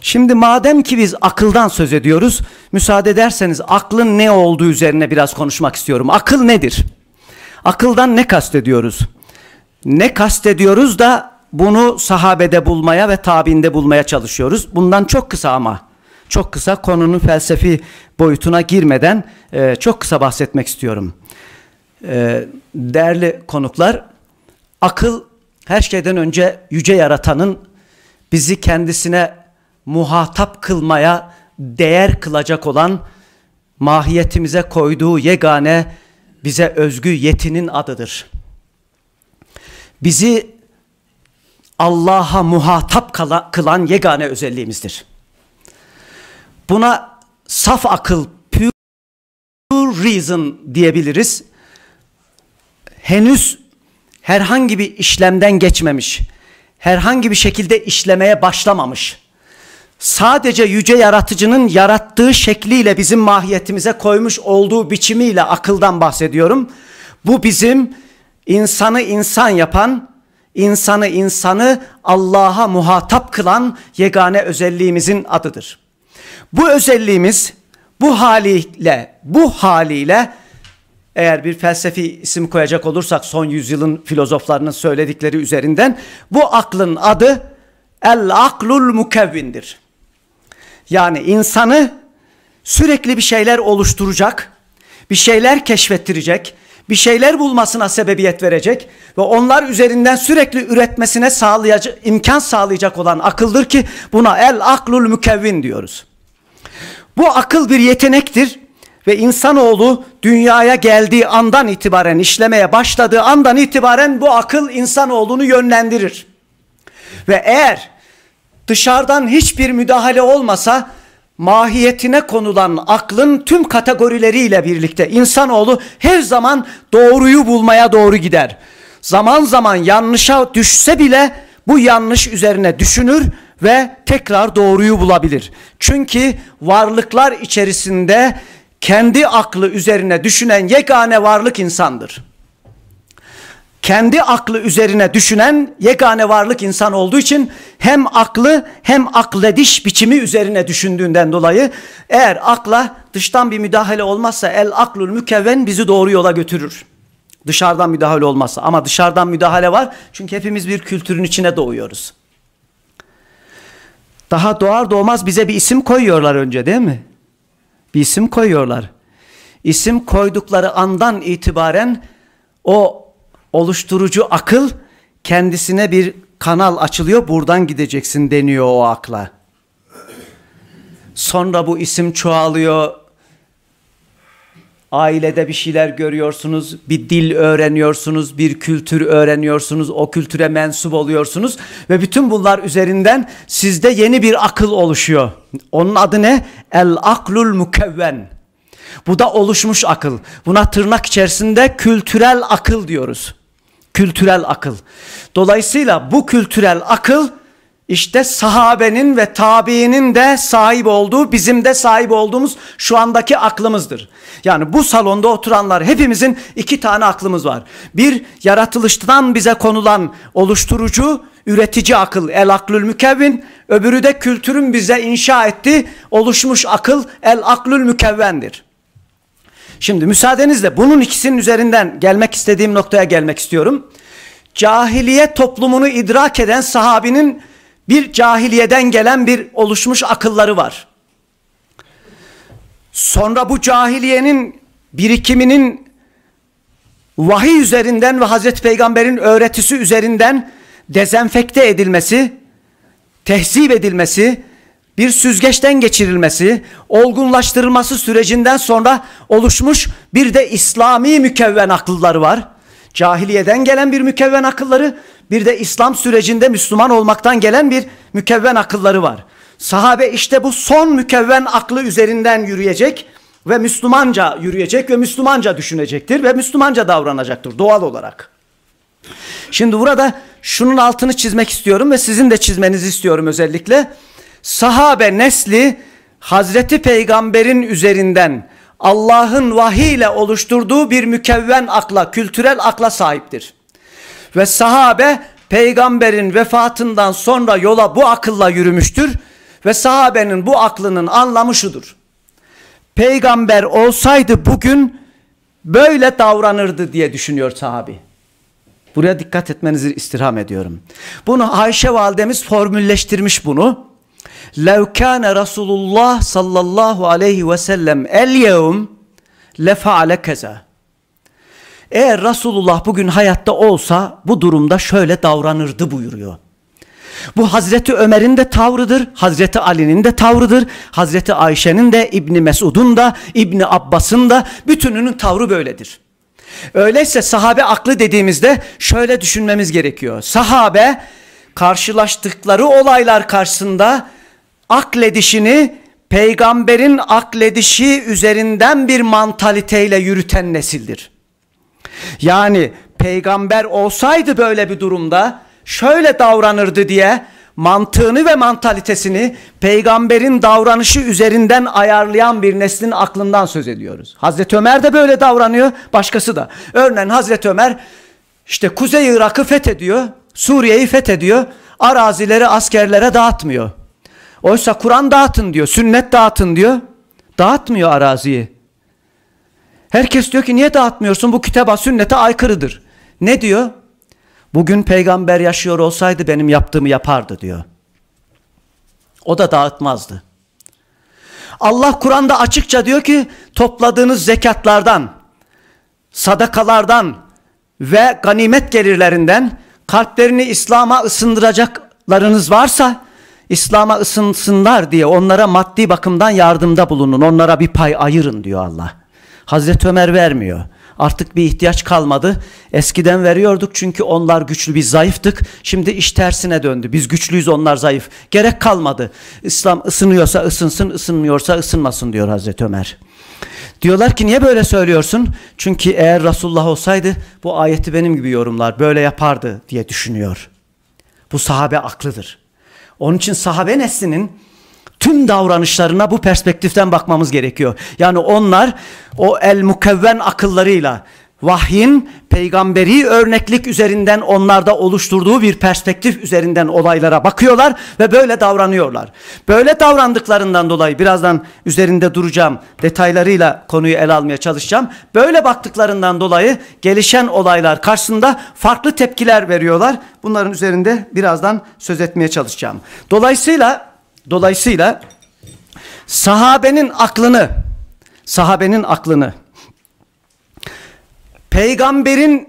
Şimdi madem ki biz akıldan söz ediyoruz, müsaade ederseniz aklın ne olduğu üzerine biraz konuşmak istiyorum. Akıl nedir? Akıldan ne kastediyoruz? Ne kastediyoruz da bunu sahabede bulmaya ve tabinde bulmaya çalışıyoruz. Bundan çok kısa ama çok kısa konunun felsefi boyutuna girmeden e, çok kısa bahsetmek istiyorum. E, değerli konuklar, akıl her şeyden önce yüce yaratanın bizi kendisine muhatap kılmaya değer kılacak olan mahiyetimize koyduğu yegane bize özgü yetinin adıdır. Bizi Allah'a muhatap kala, kılan yegane özelliğimizdir. Buna saf akıl, pure reason diyebiliriz. Henüz herhangi bir işlemden geçmemiş, herhangi bir şekilde işlemeye başlamamış. Sadece yüce yaratıcının yarattığı şekliyle bizim mahiyetimize koymuş olduğu biçimiyle akıldan bahsediyorum. Bu bizim insanı insan yapan insanı insanı Allah'a muhatap kılan yegane özelliğimizin adıdır. Bu özelliğimiz bu haliyle bu haliyle eğer bir felsefi isim koyacak olursak son yüzyılın filozoflarının söyledikleri üzerinden bu aklın adı el aklul mukevvindir. Yani insanı sürekli bir şeyler oluşturacak, bir şeyler keşfettirecek, bir şeyler bulmasına sebebiyet verecek ve onlar üzerinden sürekli üretmesine sağlayacak, imkan sağlayacak olan akıldır ki buna el aklul mükevvin diyoruz. Bu akıl bir yetenektir ve insanoğlu dünyaya geldiği andan itibaren işlemeye başladığı andan itibaren bu akıl insanoğlunu yönlendirir. Ve eğer dışarıdan hiçbir müdahale olmasa mahiyetine konulan aklın tüm kategorileriyle birlikte insanoğlu her zaman doğruyu bulmaya doğru gider. Zaman zaman yanlışa düşse bile bu yanlış üzerine düşünür ve tekrar doğruyu bulabilir. Çünkü varlıklar içerisinde kendi aklı üzerine düşünen yegane varlık insandır kendi aklı üzerine düşünen yegane varlık insan olduğu için hem aklı hem aklediş biçimi üzerine düşündüğünden dolayı eğer akla dıştan bir müdahale olmazsa el aklul mükevven bizi doğru yola götürür. Dışarıdan müdahale olmazsa ama dışarıdan müdahale var çünkü hepimiz bir kültürün içine doğuyoruz. Daha doğar doğmaz bize bir isim koyuyorlar önce değil mi? Bir isim koyuyorlar. İsim koydukları andan itibaren o oluşturucu akıl kendisine bir kanal açılıyor buradan gideceksin deniyor o akla. Sonra bu isim çoğalıyor. Ailede bir şeyler görüyorsunuz, bir dil öğreniyorsunuz, bir kültür öğreniyorsunuz, o kültüre mensup oluyorsunuz ve bütün bunlar üzerinden sizde yeni bir akıl oluşuyor. Onun adı ne? El aklul mukevven. Bu da oluşmuş akıl. Buna tırnak içerisinde kültürel akıl diyoruz. Kültürel akıl. Dolayısıyla bu kültürel akıl işte sahabenin ve tabiinin de sahip olduğu, bizim de sahip olduğumuz şu andaki aklımızdır. Yani bu salonda oturanlar hepimizin iki tane aklımız var. Bir yaratılıştan bize konulan oluşturucu, üretici akıl el aklül mükevvin. Öbürü de kültürün bize inşa ettiği oluşmuş akıl el aklül mükevvendir. Şimdi müsaadenizle bunun ikisinin üzerinden gelmek istediğim noktaya gelmek istiyorum. Cahiliye toplumunu idrak eden sahabinin bir cahiliyeden gelen bir oluşmuş akılları var. Sonra bu cahiliyenin birikiminin vahiy üzerinden ve Hazreti Peygamber'in öğretisi üzerinden dezenfekte edilmesi, tehzip edilmesi, bir süzgeçten geçirilmesi, olgunlaştırılması sürecinden sonra oluşmuş bir de İslami mükevven akılları var. Cahiliyeden gelen bir mükevven akılları, bir de İslam sürecinde Müslüman olmaktan gelen bir mükevven akılları var. Sahabe işte bu son mükevven aklı üzerinden yürüyecek ve Müslümanca yürüyecek ve Müslümanca düşünecektir ve Müslümanca davranacaktır doğal olarak. Şimdi burada şunun altını çizmek istiyorum ve sizin de çizmenizi istiyorum özellikle sahabe nesli Hazreti Peygamber'in üzerinden Allah'ın vahiyle oluşturduğu bir mükevven akla, kültürel akla sahiptir. Ve sahabe peygamberin vefatından sonra yola bu akılla yürümüştür ve sahabenin bu aklının anlamı şudur. Peygamber olsaydı bugün böyle davranırdı diye düşünüyor sahabi. Buraya dikkat etmenizi istirham ediyorum. Bunu Ayşe validemiz formülleştirmiş bunu. لو كان رسول الله صلى الله عليه وسلم اليوم لفعل كذا eğer Resulullah bugün hayatta olsa bu durumda şöyle davranırdı buyuruyor. Bu Hazreti Ömer'in de tavrıdır, Hazreti Ali'nin de tavrıdır, Hazreti Ayşe'nin de, İbni Mesud'un da, İbni Abbas'ın da bütününün tavrı böyledir. Öyleyse sahabe aklı dediğimizde şöyle düşünmemiz gerekiyor. Sahabe karşılaştıkları olaylar karşısında akledişini peygamberin akledişi üzerinden bir mantaliteyle yürüten nesildir. Yani peygamber olsaydı böyle bir durumda şöyle davranırdı diye mantığını ve mantalitesini peygamberin davranışı üzerinden ayarlayan bir neslin aklından söz ediyoruz. Hazreti Ömer de böyle davranıyor, başkası da. Örneğin Hazreti Ömer işte Kuzey Irak'ı fethediyor, Suriye'yi fethediyor, arazileri askerlere dağıtmıyor. Oysa Kur'an dağıtın diyor, sünnet dağıtın diyor. Dağıtmıyor araziyi. Herkes diyor ki niye dağıtmıyorsun? Bu kitaba sünnete aykırıdır. Ne diyor? Bugün peygamber yaşıyor olsaydı benim yaptığımı yapardı diyor. O da dağıtmazdı. Allah Kur'an'da açıkça diyor ki topladığınız zekatlardan, sadakalardan ve ganimet gelirlerinden kalplerini İslam'a ısındıracaklarınız varsa İslam'a ısınsınlar diye onlara maddi bakımdan yardımda bulunun. Onlara bir pay ayırın diyor Allah. Hazreti Ömer vermiyor. Artık bir ihtiyaç kalmadı. Eskiden veriyorduk çünkü onlar güçlü biz zayıftık. Şimdi iş tersine döndü. Biz güçlüyüz onlar zayıf. Gerek kalmadı. İslam ısınıyorsa ısınsın, ısınmıyorsa ısınmasın diyor Hazreti Ömer. Diyorlar ki niye böyle söylüyorsun? Çünkü eğer Resulullah olsaydı bu ayeti benim gibi yorumlar böyle yapardı diye düşünüyor. Bu sahabe aklıdır. Onun için sahabe neslinin tüm davranışlarına bu perspektiften bakmamız gerekiyor. Yani onlar o el mukevven akıllarıyla vahyin peygamberi örneklik üzerinden onlarda oluşturduğu bir perspektif üzerinden olaylara bakıyorlar ve böyle davranıyorlar. Böyle davrandıklarından dolayı birazdan üzerinde duracağım detaylarıyla konuyu ele almaya çalışacağım. Böyle baktıklarından dolayı gelişen olaylar karşısında farklı tepkiler veriyorlar. Bunların üzerinde birazdan söz etmeye çalışacağım. Dolayısıyla dolayısıyla sahabenin aklını sahabenin aklını peygamberin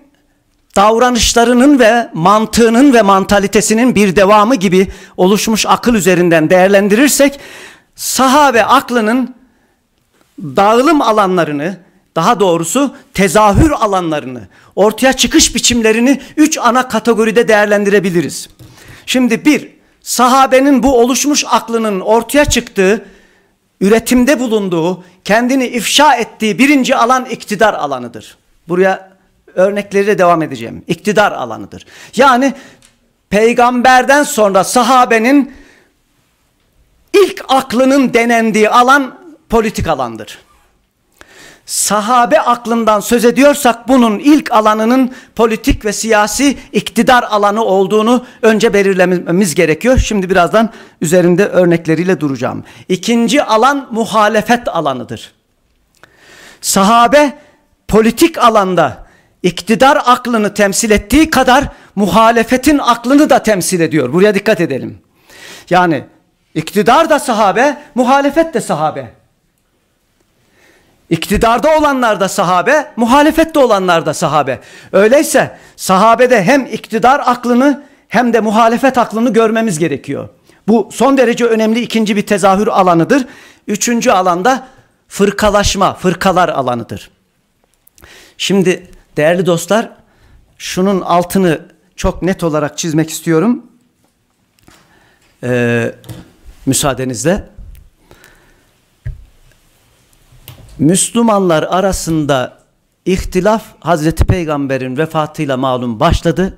davranışlarının ve mantığının ve mantalitesinin bir devamı gibi oluşmuş akıl üzerinden değerlendirirsek sahabe aklının dağılım alanlarını daha doğrusu tezahür alanlarını, ortaya çıkış biçimlerini üç ana kategoride değerlendirebiliriz. Şimdi bir, sahabenin bu oluşmuş aklının ortaya çıktığı, üretimde bulunduğu, kendini ifşa ettiği birinci alan iktidar alanıdır. Buraya örnekleriyle devam edeceğim. İktidar alanıdır. Yani peygamberden sonra sahabenin ilk aklının denendiği alan politik alandır. Sahabe aklından söz ediyorsak bunun ilk alanının politik ve siyasi iktidar alanı olduğunu önce belirlememiz gerekiyor. Şimdi birazdan üzerinde örnekleriyle duracağım. İkinci alan muhalefet alanıdır. Sahabe politik alanda iktidar aklını temsil ettiği kadar muhalefetin aklını da temsil ediyor. Buraya dikkat edelim. Yani iktidar da sahabe, muhalefet de sahabe. İktidarda olanlar da sahabe, muhalefette olanlar da sahabe. Öyleyse sahabede hem iktidar aklını hem de muhalefet aklını görmemiz gerekiyor. Bu son derece önemli ikinci bir tezahür alanıdır. Üçüncü alanda fırkalaşma, fırkalar alanıdır. Şimdi değerli dostlar şunun altını çok net olarak çizmek istiyorum. Ee, müsaadenizle. Müslümanlar arasında ihtilaf Hazreti Peygamber'in vefatıyla malum başladı.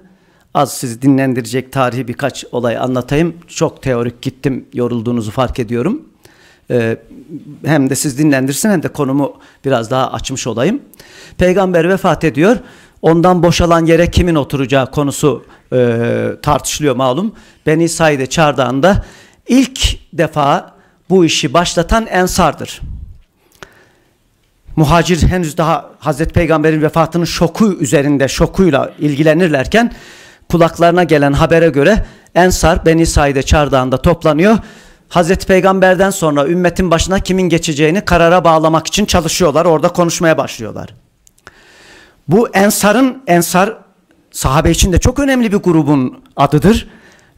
Az sizi dinlendirecek tarihi birkaç olay anlatayım. Çok teorik gittim yorulduğunuzu fark ediyorum. Ee, hem de siz dinlendirsin hem de konumu biraz daha açmış olayım. Peygamber vefat ediyor. Ondan boşalan yere kimin oturacağı konusu e, tartışılıyor malum. Beni Said'e çardağında ilk defa bu işi başlatan Ensar'dır. Muhacir henüz daha Hazreti Peygamber'in vefatının şoku üzerinde şokuyla ilgilenirlerken kulaklarına gelen habere göre Ensar Beni Said'e çardağında toplanıyor Hazreti Peygamber'den sonra ümmetin başına kimin geçeceğini karara bağlamak için çalışıyorlar. Orada konuşmaya başlıyorlar. Bu Ensar'ın Ensar sahabe için de çok önemli bir grubun adıdır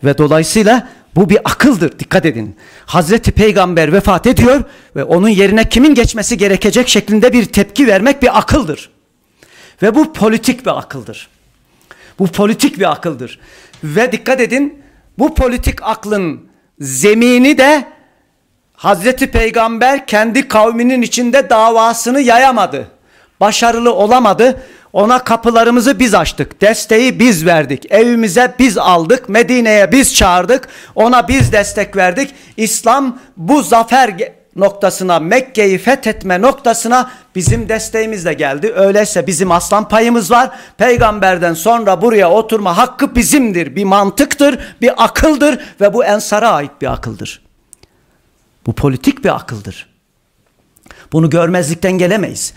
ve dolayısıyla bu bir akıldır. Dikkat edin. Hazreti Peygamber vefat ediyor ve onun yerine kimin geçmesi gerekecek şeklinde bir tepki vermek bir akıldır. Ve bu politik bir akıldır. Bu politik bir akıldır. Ve dikkat edin bu politik aklın zemini de Hazreti Peygamber kendi kavminin içinde davasını yayamadı. Başarılı olamadı. Ona kapılarımızı biz açtık. Desteği biz verdik. Evimize biz aldık. Medine'ye biz çağırdık. Ona biz destek verdik. İslam bu zafer noktasına Mekke'yi fethetme noktasına bizim desteğimiz de geldi. Öyleyse bizim aslan payımız var. Peygamberden sonra buraya oturma hakkı bizimdir. Bir mantıktır, bir akıldır ve bu ensara ait bir akıldır. Bu politik bir akıldır. Bunu görmezlikten gelemeyiz.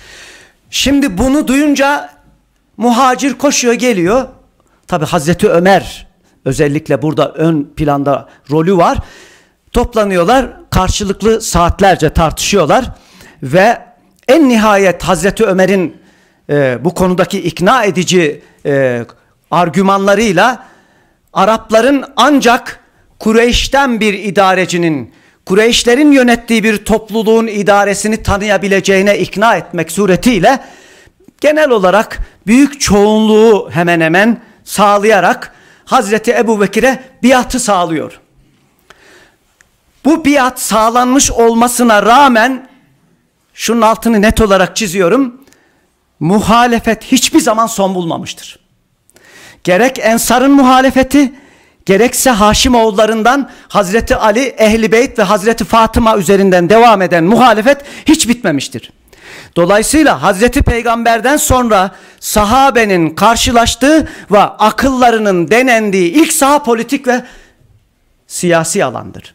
Şimdi bunu duyunca muhacir koşuyor geliyor. Tabi Hazreti Ömer özellikle burada ön planda rolü var. Toplanıyorlar, karşılıklı saatlerce tartışıyorlar ve en nihayet Hazreti Ömer'in e, bu konudaki ikna edici e, argümanlarıyla Arapların ancak Kureyş'ten bir idarecinin, Kureyşlerin yönettiği bir topluluğun idaresini tanıyabileceğine ikna etmek suretiyle genel olarak büyük çoğunluğu hemen hemen sağlayarak Hazreti Ebu Bekir'e biatı sağlıyor bu biat sağlanmış olmasına rağmen şunun altını net olarak çiziyorum. Muhalefet hiçbir zaman son bulmamıştır. Gerek Ensar'ın muhalefeti gerekse oğullarından Hazreti Ali, Ehli Beyt ve Hazreti Fatıma üzerinden devam eden muhalefet hiç bitmemiştir. Dolayısıyla Hazreti Peygamber'den sonra sahabenin karşılaştığı ve akıllarının denendiği ilk saha politik ve siyasi alandır.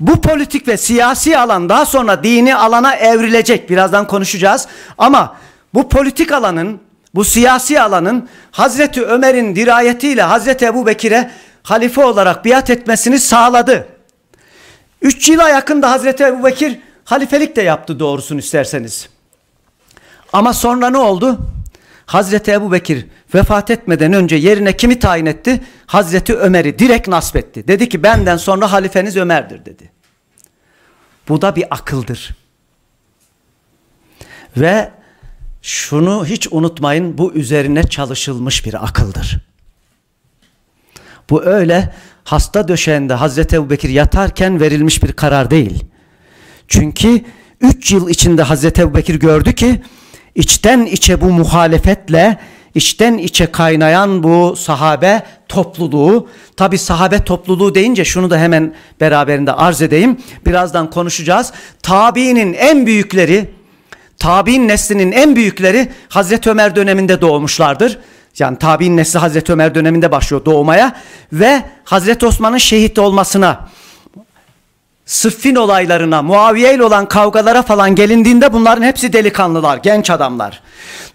Bu politik ve siyasi alan daha sonra dini alana evrilecek. Birazdan konuşacağız. Ama bu politik alanın, bu siyasi alanın Hazreti Ömer'in dirayetiyle Hazreti Ebu Bekir'e halife olarak biat etmesini sağladı. Üç yıla yakında Hazreti Ebu Bekir halifelik de yaptı doğrusunu isterseniz. Ama sonra ne oldu? Hazreti Ebu Bekir vefat etmeden önce yerine kimi tayin etti? Hazreti Ömer'i direkt nasip etti. Dedi ki benden sonra halifeniz Ömer'dir dedi. Bu da bir akıldır. Ve şunu hiç unutmayın bu üzerine çalışılmış bir akıldır. Bu öyle hasta döşeğinde Hazreti Ebu Bekir yatarken verilmiş bir karar değil. Çünkü 3 yıl içinde Hazreti Ebu Bekir gördü ki içten içe bu muhalefetle içten içe kaynayan bu sahabe topluluğu tabi sahabe topluluğu deyince şunu da hemen beraberinde arz edeyim birazdan konuşacağız tabiinin en büyükleri tabiin neslinin en büyükleri Hazreti Ömer döneminde doğmuşlardır yani tabiin nesli Hazreti Ömer döneminde başlıyor doğmaya ve Hazreti Osman'ın şehit olmasına Sıffin olaylarına, Muaviye ile olan kavgalara falan gelindiğinde bunların hepsi delikanlılar, genç adamlar.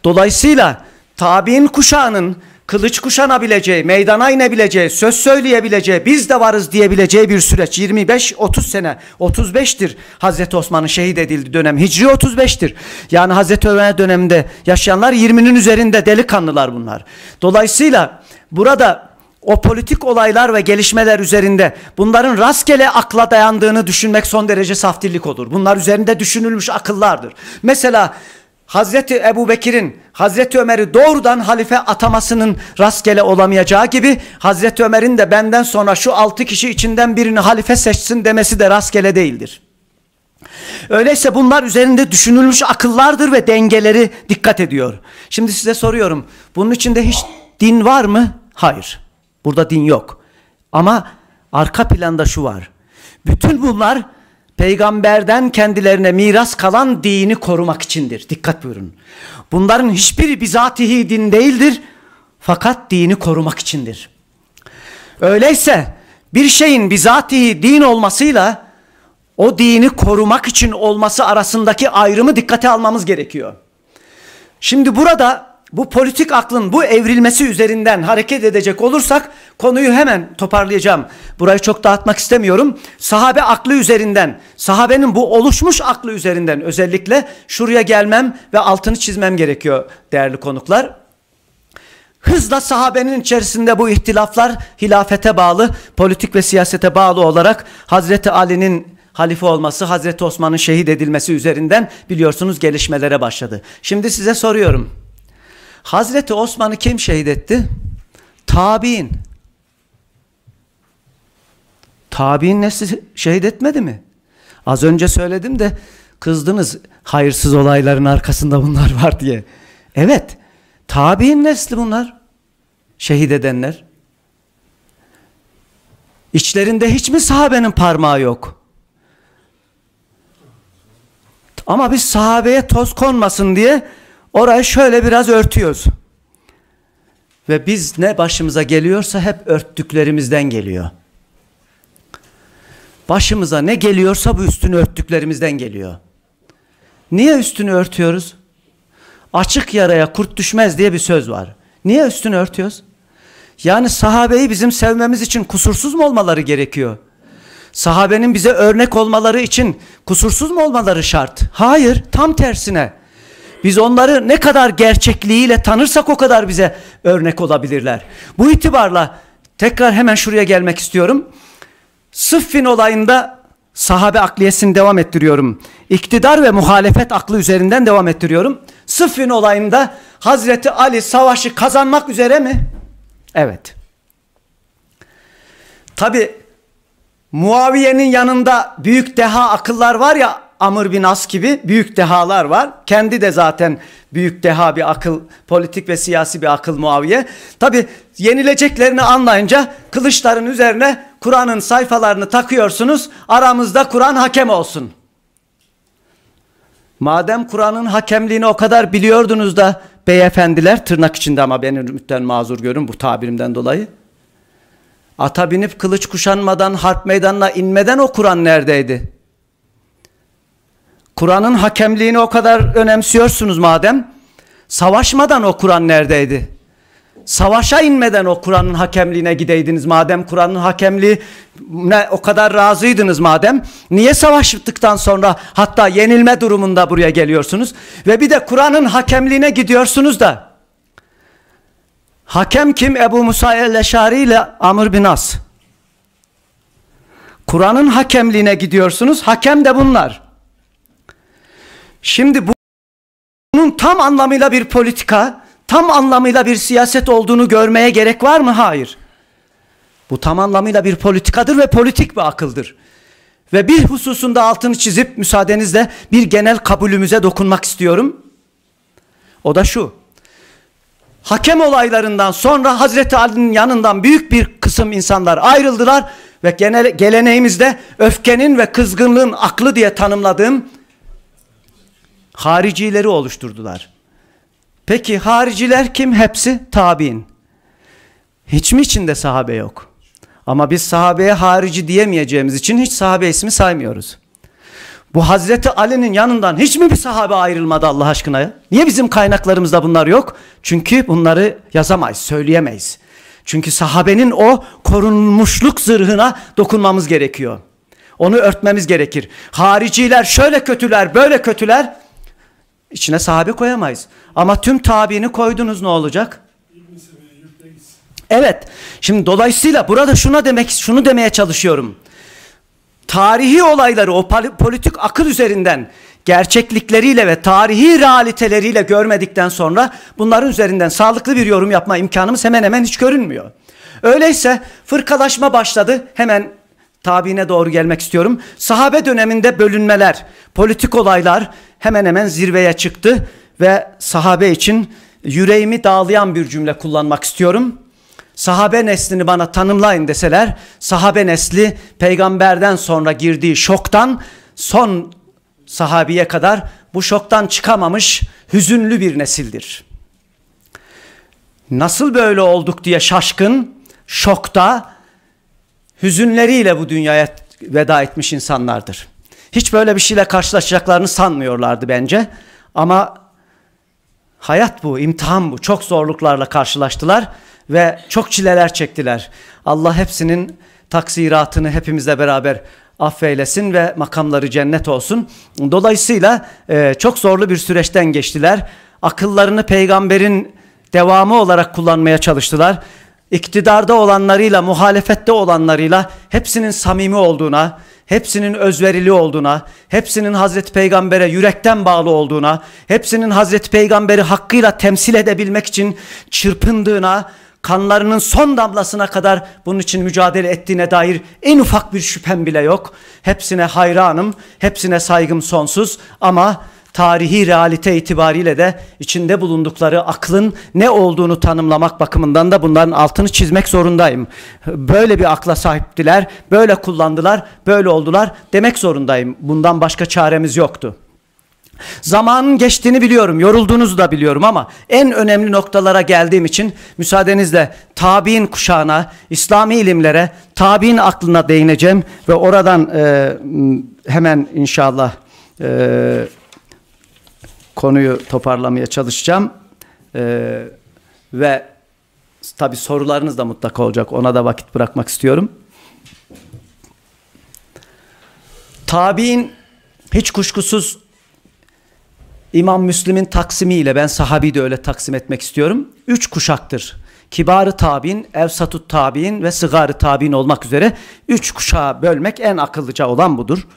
Dolayısıyla tabi'in kuşağının kılıç kuşanabileceği, meydana inebileceği, söz söyleyebileceği, biz de varız diyebileceği bir süreç. 25-30 sene, 35'tir Hazreti Osman'ın şehit edildiği dönem. Hicri 35'tir. Yani Hazreti Ömer döneminde yaşayanlar 20'nin üzerinde delikanlılar bunlar. Dolayısıyla burada o politik olaylar ve gelişmeler üzerinde bunların rastgele akla dayandığını düşünmek son derece saftillik olur. Bunlar üzerinde düşünülmüş akıllardır. Mesela Hazreti Ebu Bekir'in Hazreti Ömer'i doğrudan halife atamasının rastgele olamayacağı gibi Hazreti Ömer'in de benden sonra şu altı kişi içinden birini halife seçsin demesi de rastgele değildir. Öyleyse bunlar üzerinde düşünülmüş akıllardır ve dengeleri dikkat ediyor. Şimdi size soruyorum bunun içinde hiç din var mı? Hayır. Burada din yok. Ama arka planda şu var. Bütün bunlar peygamberden kendilerine miras kalan dini korumak içindir. Dikkat buyurun. Bunların hiçbiri bizatihi din değildir. Fakat dini korumak içindir. Öyleyse bir şeyin bizatihi din olmasıyla o dini korumak için olması arasındaki ayrımı dikkate almamız gerekiyor. Şimdi burada bu politik aklın bu evrilmesi üzerinden hareket edecek olursak konuyu hemen toparlayacağım. Burayı çok dağıtmak istemiyorum. Sahabe aklı üzerinden, sahabenin bu oluşmuş aklı üzerinden özellikle şuraya gelmem ve altını çizmem gerekiyor değerli konuklar. Hızla sahabenin içerisinde bu ihtilaflar hilafete bağlı, politik ve siyasete bağlı olarak Hazreti Ali'nin halife olması, Hazreti Osman'ın şehit edilmesi üzerinden biliyorsunuz gelişmelere başladı. Şimdi size soruyorum. Hazreti Osman'ı kim şehit etti? Tabi'in. Tabi'in nesi şehit etmedi mi? Az önce söyledim de kızdınız hayırsız olayların arkasında bunlar var diye. Evet. Tabi'in nesli bunlar. Şehit edenler. İçlerinde hiç mi sahabenin parmağı yok? Ama biz sahabeye toz konmasın diye Orayı şöyle biraz örtüyoruz. Ve biz ne başımıza geliyorsa hep örttüklerimizden geliyor. Başımıza ne geliyorsa bu üstünü örttüklerimizden geliyor. Niye üstünü örtüyoruz? Açık yaraya kurt düşmez diye bir söz var. Niye üstünü örtüyoruz? Yani sahabeyi bizim sevmemiz için kusursuz mu olmaları gerekiyor? Sahabenin bize örnek olmaları için kusursuz mu olmaları şart? Hayır, tam tersine. Biz onları ne kadar gerçekliğiyle tanırsak o kadar bize örnek olabilirler. Bu itibarla tekrar hemen şuraya gelmek istiyorum. Sıffin olayında sahabe akliyesini devam ettiriyorum. İktidar ve muhalefet aklı üzerinden devam ettiriyorum. Sıffin olayında Hazreti Ali savaşı kazanmak üzere mi? Evet. Tabi Muaviye'nin yanında büyük deha akıllar var ya Amr bin As gibi büyük dehalar var. Kendi de zaten büyük deha bir akıl, politik ve siyasi bir akıl Muaviye. Tabi yenileceklerini anlayınca kılıçların üzerine Kur'an'ın sayfalarını takıyorsunuz. Aramızda Kur'an hakem olsun. Madem Kur'an'ın hakemliğini o kadar biliyordunuz da beyefendiler tırnak içinde ama beni lütfen mazur görün bu tabirimden dolayı. Ata binip kılıç kuşanmadan harp meydanına inmeden o Kur'an neredeydi? Kur'an'ın hakemliğini o kadar önemsiyorsunuz madem. Savaşmadan o Kur'an neredeydi? Savaşa inmeden o Kur'an'ın hakemliğine gideydiniz madem. Kur'an'ın hakemliği ne o kadar razıydınız madem. Niye savaştıktan sonra hatta yenilme durumunda buraya geliyorsunuz? Ve bir de Kur'an'ın hakemliğine gidiyorsunuz da. Hakem kim? Ebu Musa el-Eşari ile Amr bin As. Kur'an'ın hakemliğine gidiyorsunuz. Hakem de bunlar. Şimdi bu, bunun tam anlamıyla bir politika, tam anlamıyla bir siyaset olduğunu görmeye gerek var mı? Hayır. Bu tam anlamıyla bir politikadır ve politik bir akıldır. Ve bir hususunda altını çizip müsaadenizle bir genel kabulümüze dokunmak istiyorum. O da şu. Hakem olaylarından sonra Hazreti Ali'nin yanından büyük bir kısım insanlar ayrıldılar ve genel, geleneğimizde öfkenin ve kızgınlığın aklı diye tanımladığım Haricileri oluşturdular. Peki hariciler kim? Hepsi tabi'in. Hiç mi içinde sahabe yok? Ama biz sahabeye harici diyemeyeceğimiz için hiç sahabe ismi saymıyoruz. Bu Hazreti Ali'nin yanından hiç mi bir sahabe ayrılmadı Allah aşkına? Ya? Niye bizim kaynaklarımızda bunlar yok? Çünkü bunları yazamayız, söyleyemeyiz. Çünkü sahabenin o korunmuşluk zırhına dokunmamız gerekiyor. Onu örtmemiz gerekir. Hariciler şöyle kötüler, böyle kötüler. İçine sahabe koyamayız. Ama tüm tabiini koydunuz ne olacak? Evet. Şimdi dolayısıyla burada şuna demek şunu demeye çalışıyorum. Tarihi olayları o politik akıl üzerinden gerçeklikleriyle ve tarihi realiteleriyle görmedikten sonra bunların üzerinden sağlıklı bir yorum yapma imkanımız hemen hemen hiç görünmüyor. Öyleyse fırkalaşma başladı. Hemen tabiine doğru gelmek istiyorum. Sahabe döneminde bölünmeler, politik olaylar hemen hemen zirveye çıktı ve sahabe için yüreğimi dağlayan bir cümle kullanmak istiyorum. Sahabe neslini bana tanımlayın deseler, sahabe nesli peygamberden sonra girdiği şoktan son sahabiye kadar bu şoktan çıkamamış hüzünlü bir nesildir. Nasıl böyle olduk diye şaşkın, şokta hüzünleriyle bu dünyaya veda etmiş insanlardır. Hiç böyle bir şeyle karşılaşacaklarını sanmıyorlardı bence. Ama hayat bu, imtihan bu. Çok zorluklarla karşılaştılar ve çok çileler çektiler. Allah hepsinin taksiratını hepimizle beraber affeylesin ve makamları cennet olsun. Dolayısıyla e, çok zorlu bir süreçten geçtiler. Akıllarını peygamberin devamı olarak kullanmaya çalıştılar iktidarda olanlarıyla, muhalefette olanlarıyla hepsinin samimi olduğuna, hepsinin özverili olduğuna, hepsinin Hazreti Peygamber'e yürekten bağlı olduğuna, hepsinin Hazreti Peygamber'i hakkıyla temsil edebilmek için çırpındığına, kanlarının son damlasına kadar bunun için mücadele ettiğine dair en ufak bir şüphem bile yok. Hepsine hayranım, hepsine saygım sonsuz ama tarihi realite itibariyle de içinde bulundukları aklın ne olduğunu tanımlamak bakımından da bunların altını çizmek zorundayım. Böyle bir akla sahiptiler, böyle kullandılar, böyle oldular demek zorundayım. Bundan başka çaremiz yoktu. Zamanın geçtiğini biliyorum, yorulduğunuzu da biliyorum ama en önemli noktalara geldiğim için müsaadenizle tabi'in kuşağına, İslami ilimlere, tabi'in aklına değineceğim ve oradan e, hemen inşallah e, konuyu toparlamaya çalışacağım. Ee, ve tabi sorularınız da mutlaka olacak. Ona da vakit bırakmak istiyorum. Tabi'in hiç kuşkusuz İmam Müslim'in taksimiyle ben sahabi de öyle taksim etmek istiyorum. Üç kuşaktır. Kibarı tabi'in, evsatut tabi'in ve sıgarı tabi'in olmak üzere üç kuşağa bölmek en akıllıca olan budur.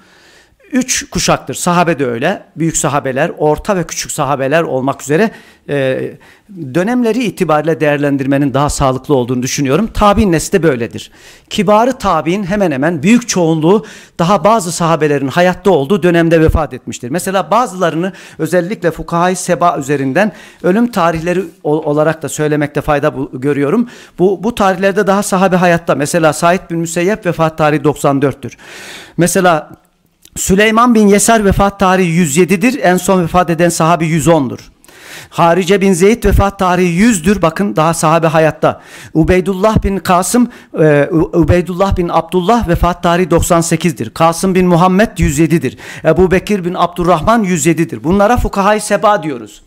Üç kuşaktır. Sahabe de öyle. Büyük sahabeler, orta ve küçük sahabeler olmak üzere e, dönemleri itibariyle değerlendirmenin daha sağlıklı olduğunu düşünüyorum. Tabi'in nesli de böyledir. Kibarı tabi'in hemen hemen büyük çoğunluğu daha bazı sahabelerin hayatta olduğu dönemde vefat etmiştir. Mesela bazılarını özellikle fukahay seba üzerinden ölüm tarihleri olarak da söylemekte fayda bu, görüyorum. Bu, bu tarihlerde daha sahabe hayatta. Mesela Said bin Müseyyep vefat tarihi 94'tür. Mesela Süleyman bin Yeser vefat tarihi 107'dir. En son vefat eden sahabi 110'dur. Harice bin Zeyd vefat tarihi 100'dür. Bakın daha sahabe hayatta. Ubeydullah bin Kasım, e, Ubeydullah bin Abdullah vefat tarihi 98'dir. Kasım bin Muhammed 107'dir. Ebu Bekir bin Abdurrahman 107'dir. Bunlara fukahayı seba diyoruz.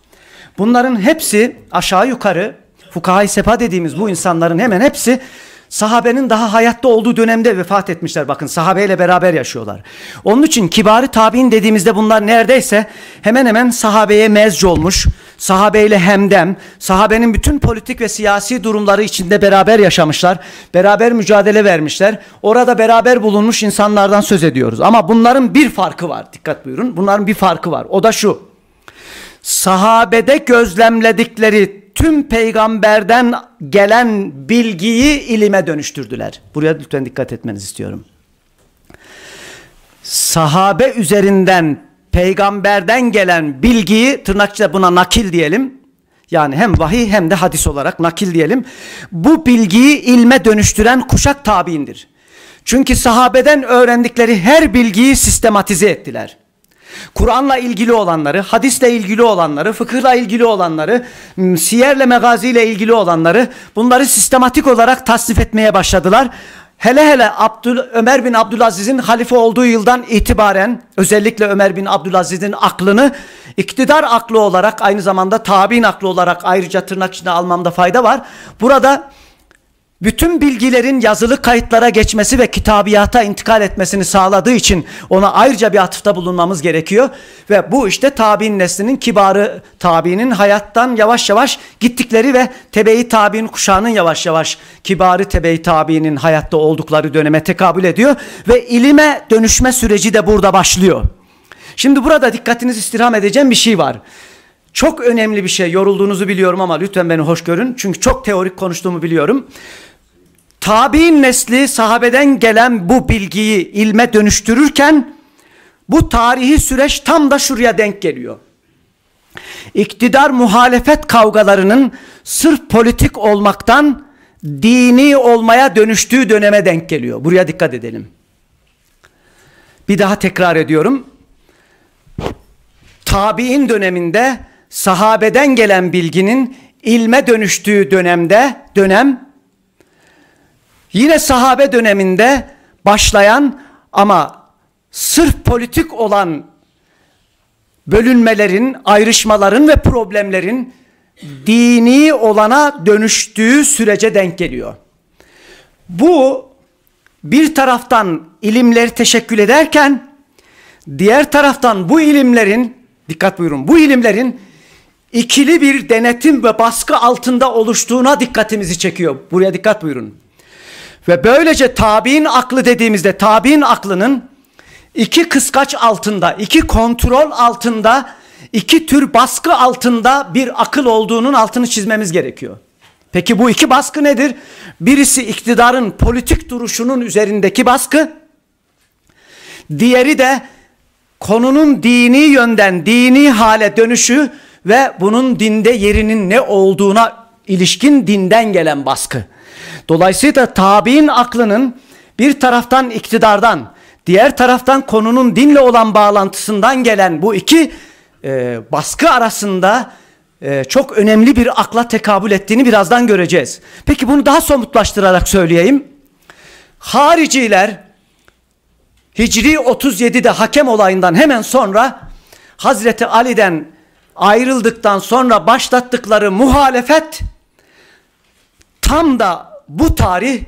Bunların hepsi aşağı yukarı fukahayı seba dediğimiz bu insanların hemen hepsi Sahabenin daha hayatta olduğu dönemde vefat etmişler. Bakın sahabeyle beraber yaşıyorlar. Onun için kibari tabi'in dediğimizde bunlar neredeyse hemen hemen sahabeye mezc olmuş. Sahabeyle hemdem, sahabenin bütün politik ve siyasi durumları içinde beraber yaşamışlar. Beraber mücadele vermişler. Orada beraber bulunmuş insanlardan söz ediyoruz. Ama bunların bir farkı var. Dikkat buyurun. Bunların bir farkı var. O da şu. Sahabede gözlemledikleri tüm peygamberden gelen bilgiyi ilime dönüştürdüler. Buraya lütfen dikkat etmenizi istiyorum. Sahabe üzerinden peygamberden gelen bilgiyi tırnakçıda buna nakil diyelim. Yani hem vahiy hem de hadis olarak nakil diyelim. Bu bilgiyi ilme dönüştüren kuşak tabiindir. Çünkü sahabeden öğrendikleri her bilgiyi sistematize ettiler. Kur'an'la ilgili olanları, hadisle ilgili olanları, fıkıhla ilgili olanları, siyerle megaziyle ilgili olanları bunları sistematik olarak tasnif etmeye başladılar. Hele hele Abdül, Ömer bin Abdülaziz'in halife olduğu yıldan itibaren özellikle Ömer bin Abdülaziz'in aklını iktidar aklı olarak aynı zamanda tabi'in aklı olarak ayrıca tırnak içinde almamda fayda var. Burada bütün bilgilerin yazılı kayıtlara geçmesi ve kitabiyata intikal etmesini sağladığı için ona ayrıca bir atıfta bulunmamız gerekiyor. Ve bu işte tabi'in neslinin kibarı tabi'nin hayattan yavaş yavaş gittikleri ve tebe-i tabi'in kuşağının yavaş yavaş kibarı tebe-i tabi'nin hayatta oldukları döneme tekabül ediyor. Ve ilime dönüşme süreci de burada başlıyor. Şimdi burada dikkatinizi istirham edeceğim bir şey var. Çok önemli bir şey. Yorulduğunuzu biliyorum ama lütfen beni hoş görün. Çünkü çok teorik konuştuğumu biliyorum. Tabi'in nesli sahabeden gelen bu bilgiyi ilme dönüştürürken bu tarihi süreç tam da şuraya denk geliyor. İktidar muhalefet kavgalarının sırf politik olmaktan dini olmaya dönüştüğü döneme denk geliyor. Buraya dikkat edelim. Bir daha tekrar ediyorum. Tabi'in döneminde sahabeden gelen bilginin ilme dönüştüğü dönemde dönem yine sahabe döneminde başlayan ama sırf politik olan bölünmelerin, ayrışmaların ve problemlerin dini olana dönüştüğü sürece denk geliyor. Bu bir taraftan ilimleri teşekkül ederken diğer taraftan bu ilimlerin dikkat buyurun bu ilimlerin ikili bir denetim ve baskı altında oluştuğuna dikkatimizi çekiyor. Buraya dikkat buyurun. Ve böylece tabi'in aklı dediğimizde tabi'in aklının iki kıskaç altında, iki kontrol altında, iki tür baskı altında bir akıl olduğunun altını çizmemiz gerekiyor. Peki bu iki baskı nedir? Birisi iktidarın politik duruşunun üzerindeki baskı. Diğeri de konunun dini yönden dini hale dönüşü ve bunun dinde yerinin ne olduğuna ilişkin dinden gelen baskı. Dolayısıyla tabi'in aklının bir taraftan iktidardan, diğer taraftan konunun dinle olan bağlantısından gelen bu iki e, baskı arasında e, çok önemli bir akla tekabül ettiğini birazdan göreceğiz. Peki bunu daha somutlaştırarak söyleyeyim. Hariciler Hicri 37'de hakem olayından hemen sonra Hazreti Ali'den ayrıldıktan sonra başlattıkları muhalefet tam da bu tarih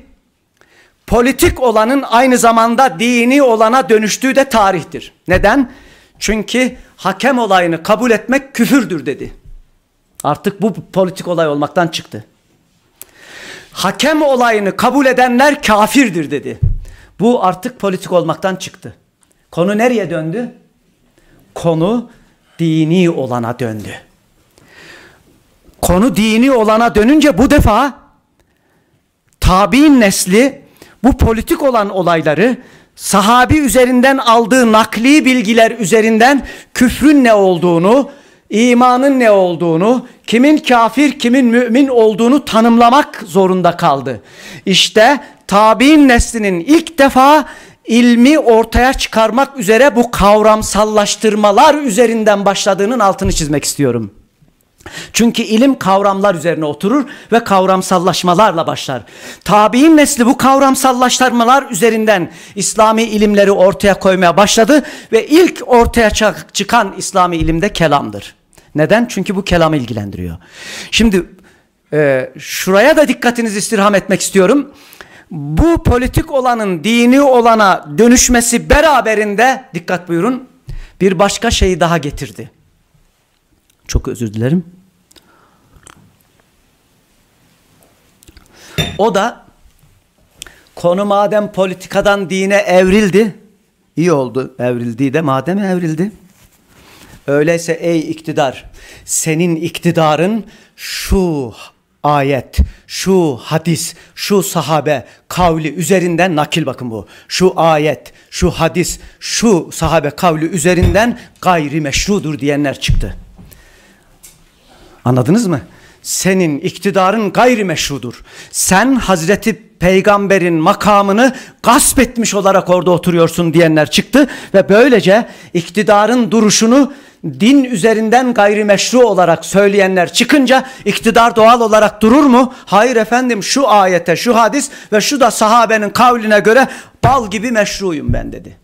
politik olanın aynı zamanda dini olana dönüştüğü de tarihtir. Neden? Çünkü hakem olayını kabul etmek küfürdür dedi. Artık bu politik olay olmaktan çıktı. Hakem olayını kabul edenler kafirdir dedi. Bu artık politik olmaktan çıktı. Konu nereye döndü? Konu dini olana döndü. Konu dini olana dönünce bu defa tabi'in nesli bu politik olan olayları sahabi üzerinden aldığı nakli bilgiler üzerinden küfrün ne olduğunu, imanın ne olduğunu, kimin kafir, kimin mümin olduğunu tanımlamak zorunda kaldı. İşte tabi'in neslinin ilk defa ilmi ortaya çıkarmak üzere bu kavramsallaştırmalar üzerinden başladığının altını çizmek istiyorum. Çünkü ilim kavramlar üzerine oturur ve kavramsallaşmalarla başlar. Tabi'in nesli bu kavramsallaştırmalar üzerinden İslami ilimleri ortaya koymaya başladı ve ilk ortaya çıkan İslami ilimde kelamdır. Neden? Çünkü bu kelamı ilgilendiriyor. Şimdi e, şuraya da dikkatinizi istirham etmek istiyorum bu politik olanın dini olana dönüşmesi beraberinde dikkat buyurun bir başka şeyi daha getirdi. Çok özür dilerim. O da konu madem politikadan dine evrildi. İyi oldu evrildi de madem evrildi. Öyleyse ey iktidar senin iktidarın şu ayet, şu hadis, şu sahabe kavli üzerinden nakil bakın bu. Şu ayet, şu hadis, şu sahabe kavli üzerinden gayri meşrudur diyenler çıktı. Anladınız mı? senin iktidarın gayrimeşrudur. Sen Hazreti peygamberin makamını gasp etmiş olarak orada oturuyorsun diyenler çıktı ve böylece iktidarın duruşunu din üzerinden gayrimeşru olarak söyleyenler çıkınca iktidar doğal olarak durur mu? Hayır efendim şu ayete, şu hadis ve şu da sahabenin kavline göre bal gibi meşruyum ben dedi.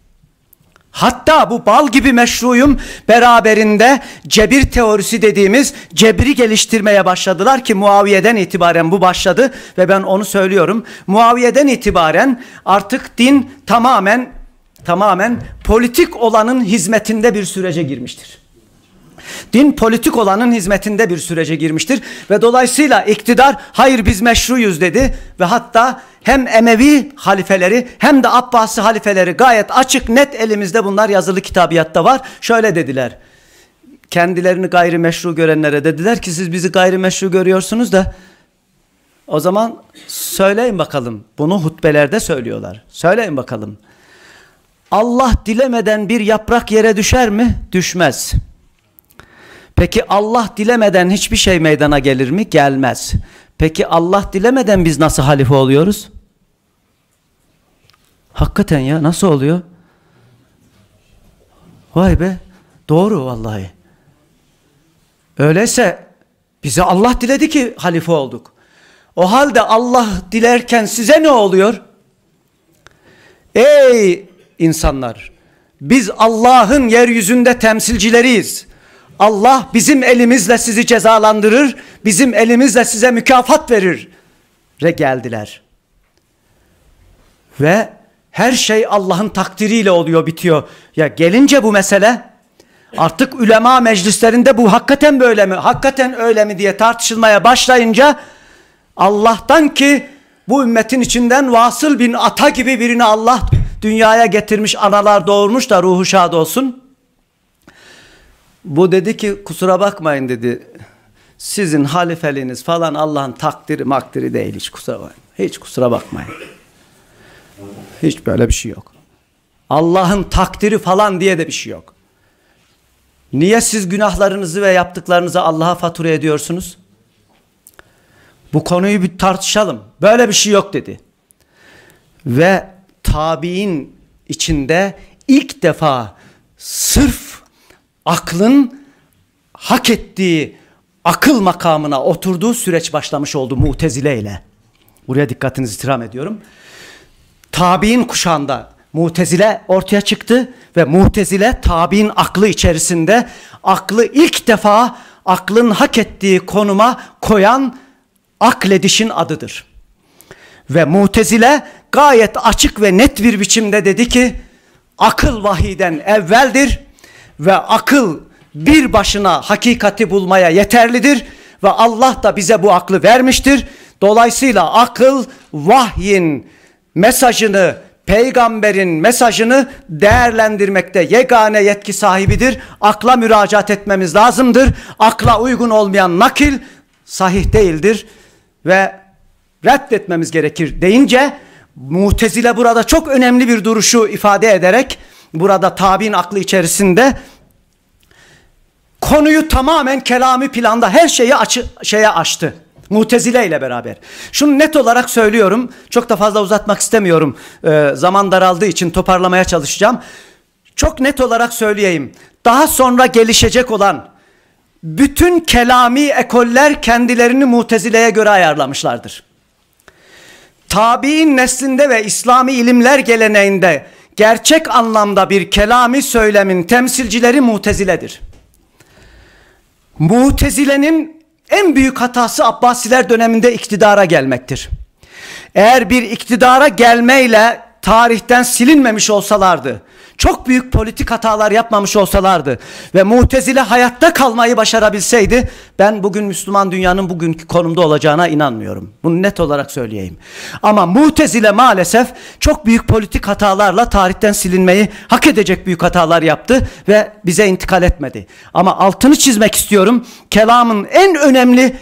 Hatta bu bal gibi meşruyum beraberinde cebir teorisi dediğimiz cebri geliştirmeye başladılar ki Muaviye'den itibaren bu başladı ve ben onu söylüyorum. Muaviye'den itibaren artık din tamamen tamamen politik olanın hizmetinde bir sürece girmiştir. Din politik olanın hizmetinde bir sürece girmiştir ve dolayısıyla iktidar hayır biz meşruyuz dedi ve hatta hem Emevi halifeleri hem de Abbasi halifeleri gayet açık net elimizde bunlar yazılı kitabiyatta var. Şöyle dediler. Kendilerini gayrimeşru görenlere dediler ki siz bizi gayrimeşru görüyorsunuz da o zaman söyleyin bakalım. Bunu hutbelerde söylüyorlar. Söyleyin bakalım. Allah dilemeden bir yaprak yere düşer mi? Düşmez. Peki Allah dilemeden hiçbir şey meydana gelir mi? Gelmez. Peki Allah dilemeden biz nasıl halife oluyoruz? Hakikaten ya nasıl oluyor? Vay be. Doğru vallahi. Öyleyse bize Allah diledi ki halife olduk. O halde Allah dilerken size ne oluyor? Ey insanlar! Biz Allah'ın yeryüzünde temsilcileriyiz. Allah bizim elimizle sizi cezalandırır, bizim elimizle size mükafat verir. Re geldiler. Ve her şey Allah'ın takdiriyle oluyor, bitiyor. Ya gelince bu mesele artık ülema meclislerinde bu hakikaten böyle mi, hakikaten öyle mi diye tartışılmaya başlayınca Allah'tan ki bu ümmetin içinden Vasıl bin Ata gibi birini Allah dünyaya getirmiş, analar doğurmuş da ruhu şad olsun.'' Bu dedi ki kusura bakmayın dedi. Sizin halifeliğiniz falan Allah'ın takdiri makdiri değil hiç kusura bakmayın. Hiç kusura bakmayın. Hiç böyle bir şey yok. Allah'ın takdiri falan diye de bir şey yok. Niye siz günahlarınızı ve yaptıklarınızı Allah'a fatura ediyorsunuz? Bu konuyu bir tartışalım. Böyle bir şey yok dedi. Ve tabi'in içinde ilk defa sırf aklın hak ettiği akıl makamına oturduğu süreç başlamış oldu Mutezile ile. Buraya dikkatinizi istirham ediyorum. Tabi'in kuşağında Mutezile ortaya çıktı ve Mutezile tabi'in aklı içerisinde aklı ilk defa aklın hak ettiği konuma koyan akledişin adıdır. Ve Mutezile gayet açık ve net bir biçimde dedi ki akıl vahiden evveldir ve akıl bir başına hakikati bulmaya yeterlidir ve Allah da bize bu aklı vermiştir. Dolayısıyla akıl vahyin mesajını peygamberin mesajını değerlendirmekte yegane yetki sahibidir. Akla müracaat etmemiz lazımdır. Akla uygun olmayan nakil sahih değildir ve reddetmemiz gerekir deyince Mutezile burada çok önemli bir duruşu ifade ederek burada tabin aklı içerisinde konuyu tamamen kelami planda her şeyi açı, şeye açtı. Mutezile ile beraber. Şunu net olarak söylüyorum. Çok da fazla uzatmak istemiyorum. Ee, zaman daraldığı için toparlamaya çalışacağım. Çok net olarak söyleyeyim. Daha sonra gelişecek olan bütün kelami ekoller kendilerini mutezileye göre ayarlamışlardır. Tabi'in neslinde ve İslami ilimler geleneğinde gerçek anlamda bir kelami söylemin temsilcileri muteziledir. Mutezilenin en büyük hatası Abbasiler döneminde iktidara gelmektir. Eğer bir iktidara gelmeyle tarihten silinmemiş olsalardı çok büyük politik hatalar yapmamış olsalardı ve Mutezile hayatta kalmayı başarabilseydi ben bugün Müslüman dünyanın bugünkü konumda olacağına inanmıyorum. Bunu net olarak söyleyeyim. Ama Mutezile maalesef çok büyük politik hatalarla tarihten silinmeyi hak edecek büyük hatalar yaptı ve bize intikal etmedi. Ama altını çizmek istiyorum. Kelamın en önemli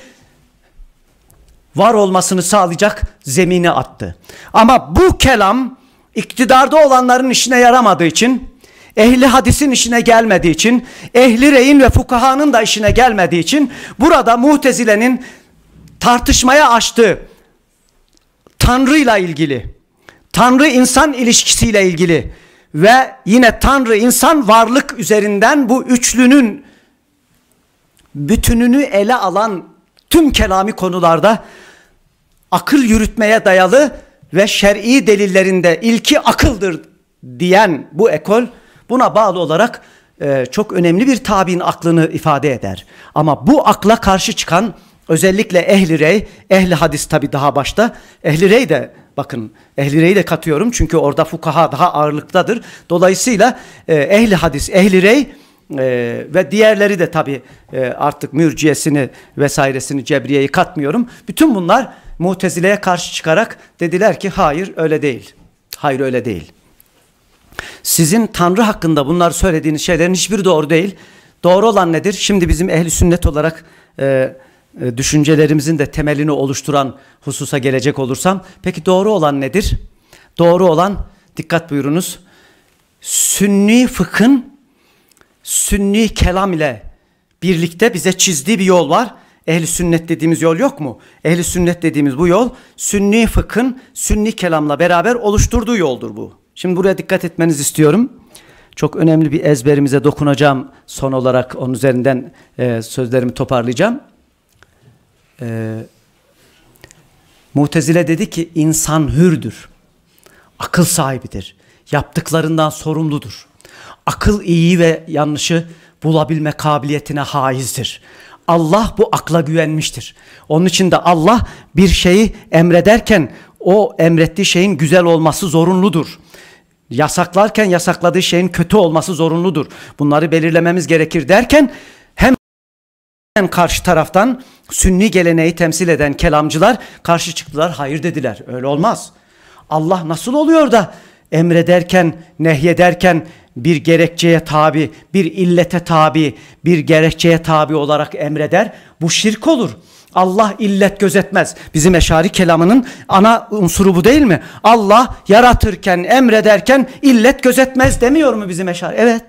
var olmasını sağlayacak zemine attı. Ama bu kelam iktidarda olanların işine yaramadığı için, ehli hadisin işine gelmediği için, ehli reyin ve fukahanın da işine gelmediği için burada mutezilenin tartışmaya açtığı Tanrı'yla ilgili, Tanrı-insan ilişkisiyle ilgili ve yine Tanrı-insan varlık üzerinden bu üçlünün bütününü ele alan tüm kelami konularda akıl yürütmeye dayalı ve şer'i delillerinde ilki akıldır diyen bu ekol buna bağlı olarak e, çok önemli bir tabin aklını ifade eder. Ama bu akla karşı çıkan özellikle ehli rey, ehli hadis tabi daha başta ehli rey de bakın ehli rey de katıyorum çünkü orada fukaha daha ağırlıktadır. Dolayısıyla e, ehli hadis, ehli rey e, ve diğerleri de tabi e, artık mürciyesini vesairesini cebriyeyi katmıyorum. Bütün bunlar Mutezile'ye karşı çıkarak dediler ki hayır öyle değil. Hayır öyle değil. Sizin Tanrı hakkında bunlar söylediğiniz şeylerin hiçbir doğru değil. Doğru olan nedir? Şimdi bizim ehli sünnet olarak e, e, düşüncelerimizin de temelini oluşturan hususa gelecek olursam. Peki doğru olan nedir? Doğru olan dikkat buyurunuz. Sünni fıkhın sünni kelam ile birlikte bize çizdiği bir yol var ehli sünnet dediğimiz yol yok mu? Ehli sünnet dediğimiz bu yol sünni fıkhın sünni kelamla beraber oluşturduğu yoldur bu. Şimdi buraya dikkat etmenizi istiyorum. Çok önemli bir ezberimize dokunacağım. Son olarak onun üzerinden e, sözlerimi toparlayacağım. E, Mutezile dedi ki insan hürdür. Akıl sahibidir. Yaptıklarından sorumludur. Akıl iyi ve yanlışı bulabilme kabiliyetine haizdir. Allah bu akla güvenmiştir. Onun için de Allah bir şeyi emrederken o emrettiği şeyin güzel olması zorunludur. Yasaklarken yasakladığı şeyin kötü olması zorunludur. Bunları belirlememiz gerekir derken hem karşı taraftan sünni geleneği temsil eden kelamcılar karşı çıktılar hayır dediler. Öyle olmaz. Allah nasıl oluyor da emrederken, nehyederken bir gerekçeye tabi, bir illete tabi, bir gerekçeye tabi olarak emreder. Bu şirk olur. Allah illet gözetmez. Bizim eşari kelamının ana unsuru bu değil mi? Allah yaratırken, emrederken illet gözetmez demiyor mu bizim eşari? Evet.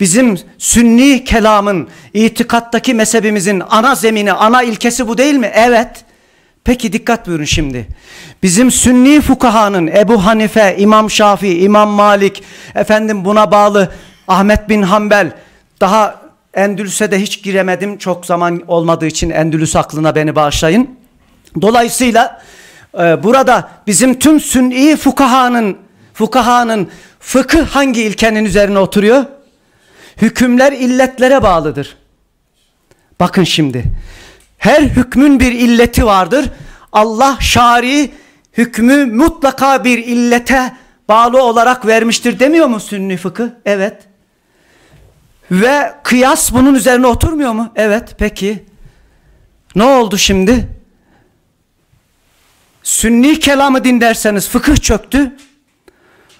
Bizim sünni kelamın, itikattaki mezhebimizin ana zemini, ana ilkesi bu değil mi? Evet. Peki dikkat buyurun şimdi. Bizim sünni fukahanın Ebu Hanife, İmam Şafii, İmam Malik, efendim buna bağlı Ahmet bin Hanbel, daha Endülüs'e de hiç giremedim çok zaman olmadığı için Endülüs aklına beni bağışlayın. Dolayısıyla e, burada bizim tüm sünni fukahanın fukahanın fıkı hangi ilkenin üzerine oturuyor? Hükümler illetlere bağlıdır. Bakın şimdi her hükmün bir illeti vardır. Allah şari hükmü mutlaka bir illete bağlı olarak vermiştir demiyor mu sünni fıkı? Evet. Ve kıyas bunun üzerine oturmuyor mu? Evet peki. Ne oldu şimdi? Sünni kelamı dinlerseniz fıkıh çöktü.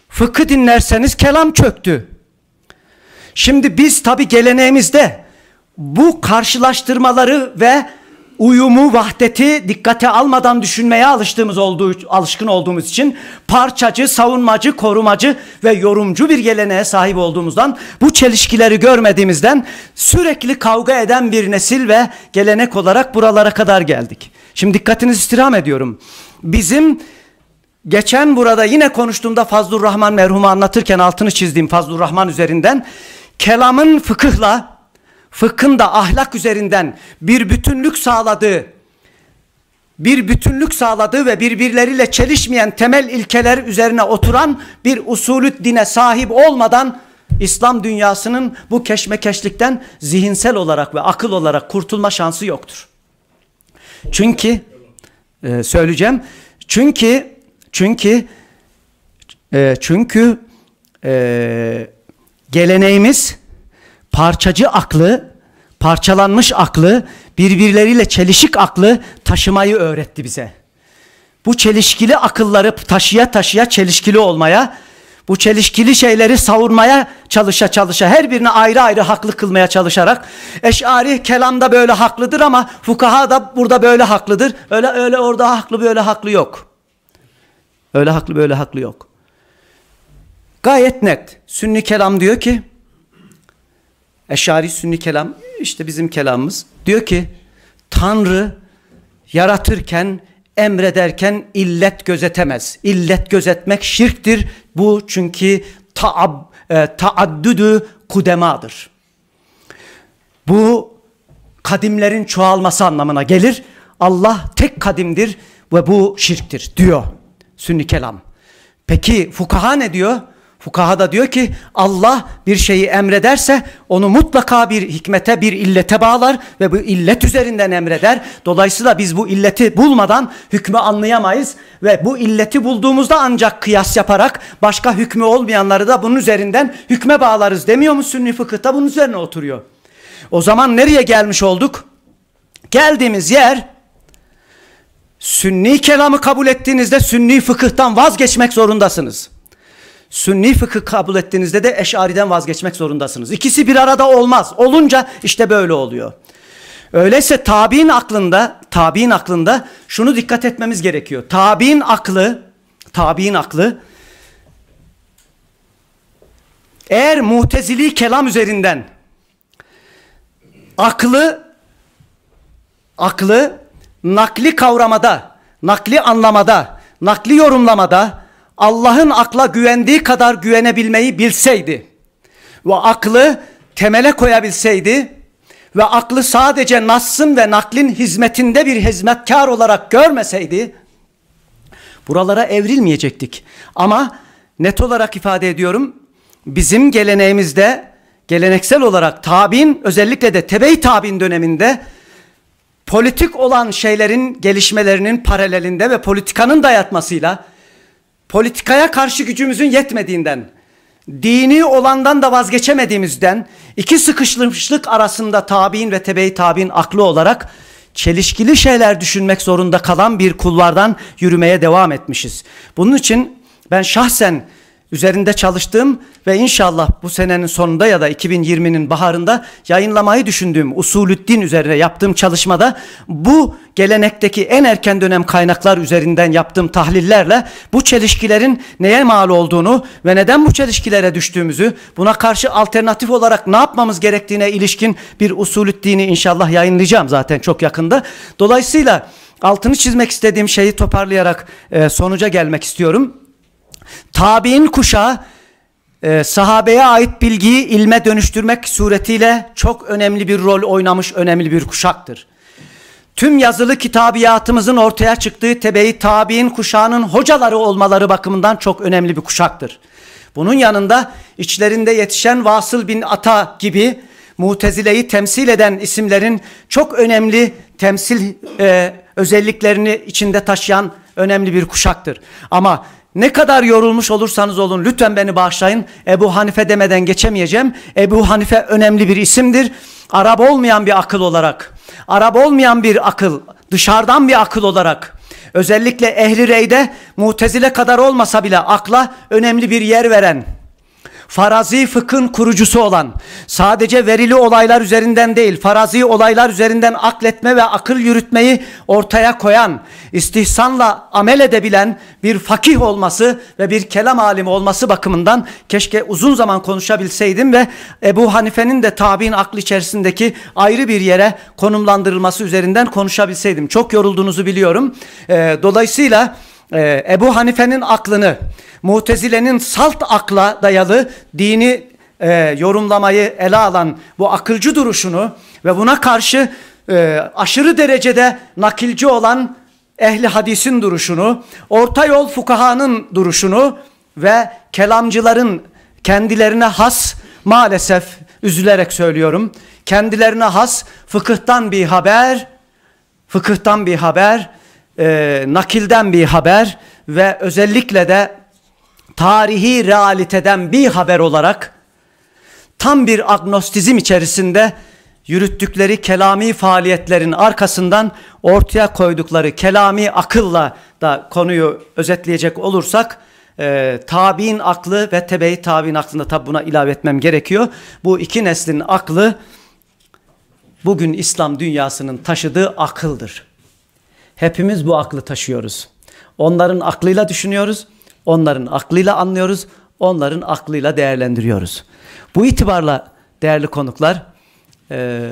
Fıkı dinlerseniz kelam çöktü. Şimdi biz tabi geleneğimizde bu karşılaştırmaları ve uyumu, vahdeti dikkate almadan düşünmeye alıştığımız olduğu, alışkın olduğumuz için parçacı, savunmacı, korumacı ve yorumcu bir geleneğe sahip olduğumuzdan bu çelişkileri görmediğimizden sürekli kavga eden bir nesil ve gelenek olarak buralara kadar geldik. Şimdi dikkatinizi istirham ediyorum. Bizim geçen burada yine konuştuğumda Fazlur Rahman merhumu anlatırken altını çizdiğim Fazlur Rahman üzerinden kelamın fıkıhla fıkhın da ahlak üzerinden bir bütünlük sağladığı, bir bütünlük sağladığı ve birbirleriyle çelişmeyen temel ilkeler üzerine oturan bir usulü dine sahip olmadan İslam dünyasının bu keşmekeşlikten zihinsel olarak ve akıl olarak kurtulma şansı yoktur. Çünkü e, söyleyeceğim. Çünkü çünkü e, çünkü e, geleneğimiz parçacı aklı, parçalanmış aklı, birbirleriyle çelişik aklı taşımayı öğretti bize. Bu çelişkili akılları taşıya taşıya çelişkili olmaya, bu çelişkili şeyleri savurmaya çalışa çalışa her birini ayrı ayrı haklı kılmaya çalışarak eşari kelamda böyle haklıdır ama fukaha da burada böyle haklıdır. Öyle öyle orada haklı böyle haklı yok. Öyle haklı böyle haklı yok. Gayet net. Sünni kelam diyor ki Eşari Sünni kelam işte bizim kelamımız. Diyor ki Tanrı yaratırken emrederken illet gözetemez. İllet gözetmek şirktir. Bu çünkü taab, e, taaddüdü kudemadır. Bu kadimlerin çoğalması anlamına gelir. Allah tek kadimdir ve bu şirktir diyor sünni kelam. Peki fukaha ne diyor? Fukaha da diyor ki Allah bir şeyi emrederse onu mutlaka bir hikmete bir illete bağlar ve bu illet üzerinden emreder. Dolayısıyla biz bu illeti bulmadan hükmü anlayamayız ve bu illeti bulduğumuzda ancak kıyas yaparak başka hükmü olmayanları da bunun üzerinden hükme bağlarız demiyor mu sünni fıkıhta bunun üzerine oturuyor. O zaman nereye gelmiş olduk? Geldiğimiz yer sünni kelamı kabul ettiğinizde sünni fıkıhtan vazgeçmek zorundasınız. Sünni fıkı kabul ettiğinizde de eşariden vazgeçmek zorundasınız. İkisi bir arada olmaz. Olunca işte böyle oluyor. Öyleyse tabi'in aklında, tabi'in aklında şunu dikkat etmemiz gerekiyor. Tabi'in aklı, tabi'in aklı eğer mutezili kelam üzerinden aklı aklı nakli kavramada, nakli anlamada, nakli yorumlamada Allah'ın akla güvendiği kadar güvenebilmeyi bilseydi ve aklı temele koyabilseydi ve aklı sadece nassın ve naklin hizmetinde bir hizmetkar olarak görmeseydi buralara evrilmeyecektik. Ama net olarak ifade ediyorum bizim geleneğimizde geleneksel olarak tabin, özellikle de tebe-i tabi'in döneminde politik olan şeylerin gelişmelerinin paralelinde ve politikanın dayatmasıyla politikaya karşı gücümüzün yetmediğinden, dini olandan da vazgeçemediğimizden iki sıkışmışlık arasında tabi'in ve tebe tabi'in aklı olarak çelişkili şeyler düşünmek zorunda kalan bir kullardan yürümeye devam etmişiz. Bunun için ben şahsen üzerinde çalıştığım ve inşallah bu senenin sonunda ya da 2020'nin baharında yayınlamayı düşündüğüm usulüddin üzerine yaptığım çalışmada bu gelenekteki en erken dönem kaynaklar üzerinden yaptığım tahlillerle bu çelişkilerin neye mal olduğunu ve neden bu çelişkilere düştüğümüzü buna karşı alternatif olarak ne yapmamız gerektiğine ilişkin bir usulüddini inşallah yayınlayacağım zaten çok yakında. Dolayısıyla altını çizmek istediğim şeyi toparlayarak e, sonuca gelmek istiyorum. Tabi'in kuşağı e, sahabeye ait bilgiyi ilme dönüştürmek suretiyle çok önemli bir rol oynamış önemli bir kuşaktır. Tüm yazılı kitabiyatımızın ortaya çıktığı tebeyi tabi'in kuşağının hocaları olmaları bakımından çok önemli bir kuşaktır. Bunun yanında içlerinde yetişen Vasıl bin Ata gibi Mutezile'yi temsil eden isimlerin çok önemli temsil e, özelliklerini içinde taşıyan önemli bir kuşaktır. Ama ne kadar yorulmuş olursanız olun lütfen beni bağışlayın. Ebu Hanife demeden geçemeyeceğim. Ebu Hanife önemli bir isimdir. Arap olmayan bir akıl olarak, Arap olmayan bir akıl, dışarıdan bir akıl olarak özellikle ehli reyde mutezile kadar olmasa bile akla önemli bir yer veren farazi fıkhın kurucusu olan, sadece verili olaylar üzerinden değil, farazi olaylar üzerinden akletme ve akıl yürütmeyi ortaya koyan, istihsanla amel edebilen bir fakih olması ve bir kelam alimi olması bakımından keşke uzun zaman konuşabilseydim ve Ebu Hanife'nin de tabi'in aklı içerisindeki ayrı bir yere konumlandırılması üzerinden konuşabilseydim. Çok yorulduğunuzu biliyorum. Dolayısıyla Ebu Hanife'nin aklını Mutezile'nin salt akla dayalı dini e, yorumlamayı ele alan bu akılcı duruşunu ve buna karşı e, aşırı derecede nakilci olan ehli hadisin duruşunu, orta yol fukahanın duruşunu ve kelamcıların kendilerine has maalesef üzülerek söylüyorum. Kendilerine has fıkıhtan bir haber, fıkıhtan bir haber, e, nakilden bir haber ve özellikle de tarihi realiteden bir haber olarak tam bir agnostizm içerisinde yürüttükleri kelami faaliyetlerin arkasından ortaya koydukları kelami akılla da konuyu özetleyecek olursak e, tabi'in aklı ve tebe-i tabi'in aklında tabi buna ilave etmem gerekiyor. Bu iki neslin aklı bugün İslam dünyasının taşıdığı akıldır. Hepimiz bu aklı taşıyoruz. Onların aklıyla düşünüyoruz. Onların aklıyla anlıyoruz, onların aklıyla değerlendiriyoruz. Bu itibarla değerli konuklar, e,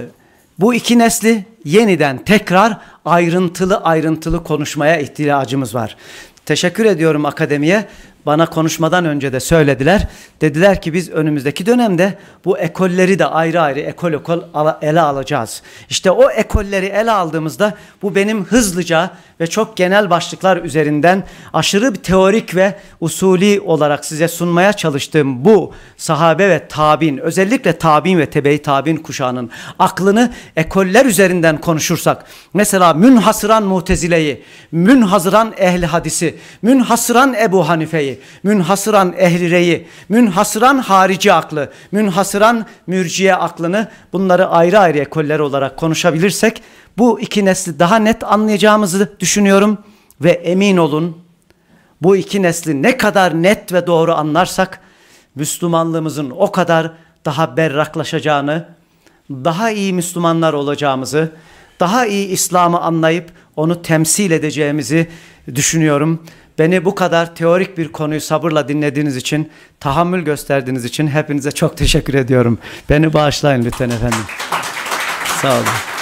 bu iki nesli yeniden tekrar ayrıntılı ayrıntılı konuşmaya ihtiyacımız var. Teşekkür ediyorum akademiye. Bana konuşmadan önce de söylediler. Dediler ki biz önümüzdeki dönemde bu ekolleri de ayrı ayrı ekol ekol ele alacağız. İşte o ekolleri ele aldığımızda bu benim hızlıca ve çok genel başlıklar üzerinden aşırı bir teorik ve usuli olarak size sunmaya çalıştığım bu sahabe ve tabin özellikle tabin ve tebe-i tabin kuşağının aklını ekoller üzerinden konuşursak mesela münhasıran mutezileyi, münhasıran ehli hadisi, münhasıran Ebu Hanife'yi, münhasıran ehli reyi, münhasıran harici aklı, münhasıran mürciye aklını bunları ayrı ayrı ekoller olarak konuşabilirsek bu iki nesli daha net anlayacağımızı düşünüyorum ve emin olun bu iki nesli ne kadar net ve doğru anlarsak Müslümanlığımızın o kadar daha berraklaşacağını, daha iyi Müslümanlar olacağımızı, daha iyi İslam'ı anlayıp onu temsil edeceğimizi düşünüyorum. Beni bu kadar teorik bir konuyu sabırla dinlediğiniz için, tahammül gösterdiğiniz için hepinize çok teşekkür ediyorum. Beni bağışlayın lütfen efendim. Sağ olun.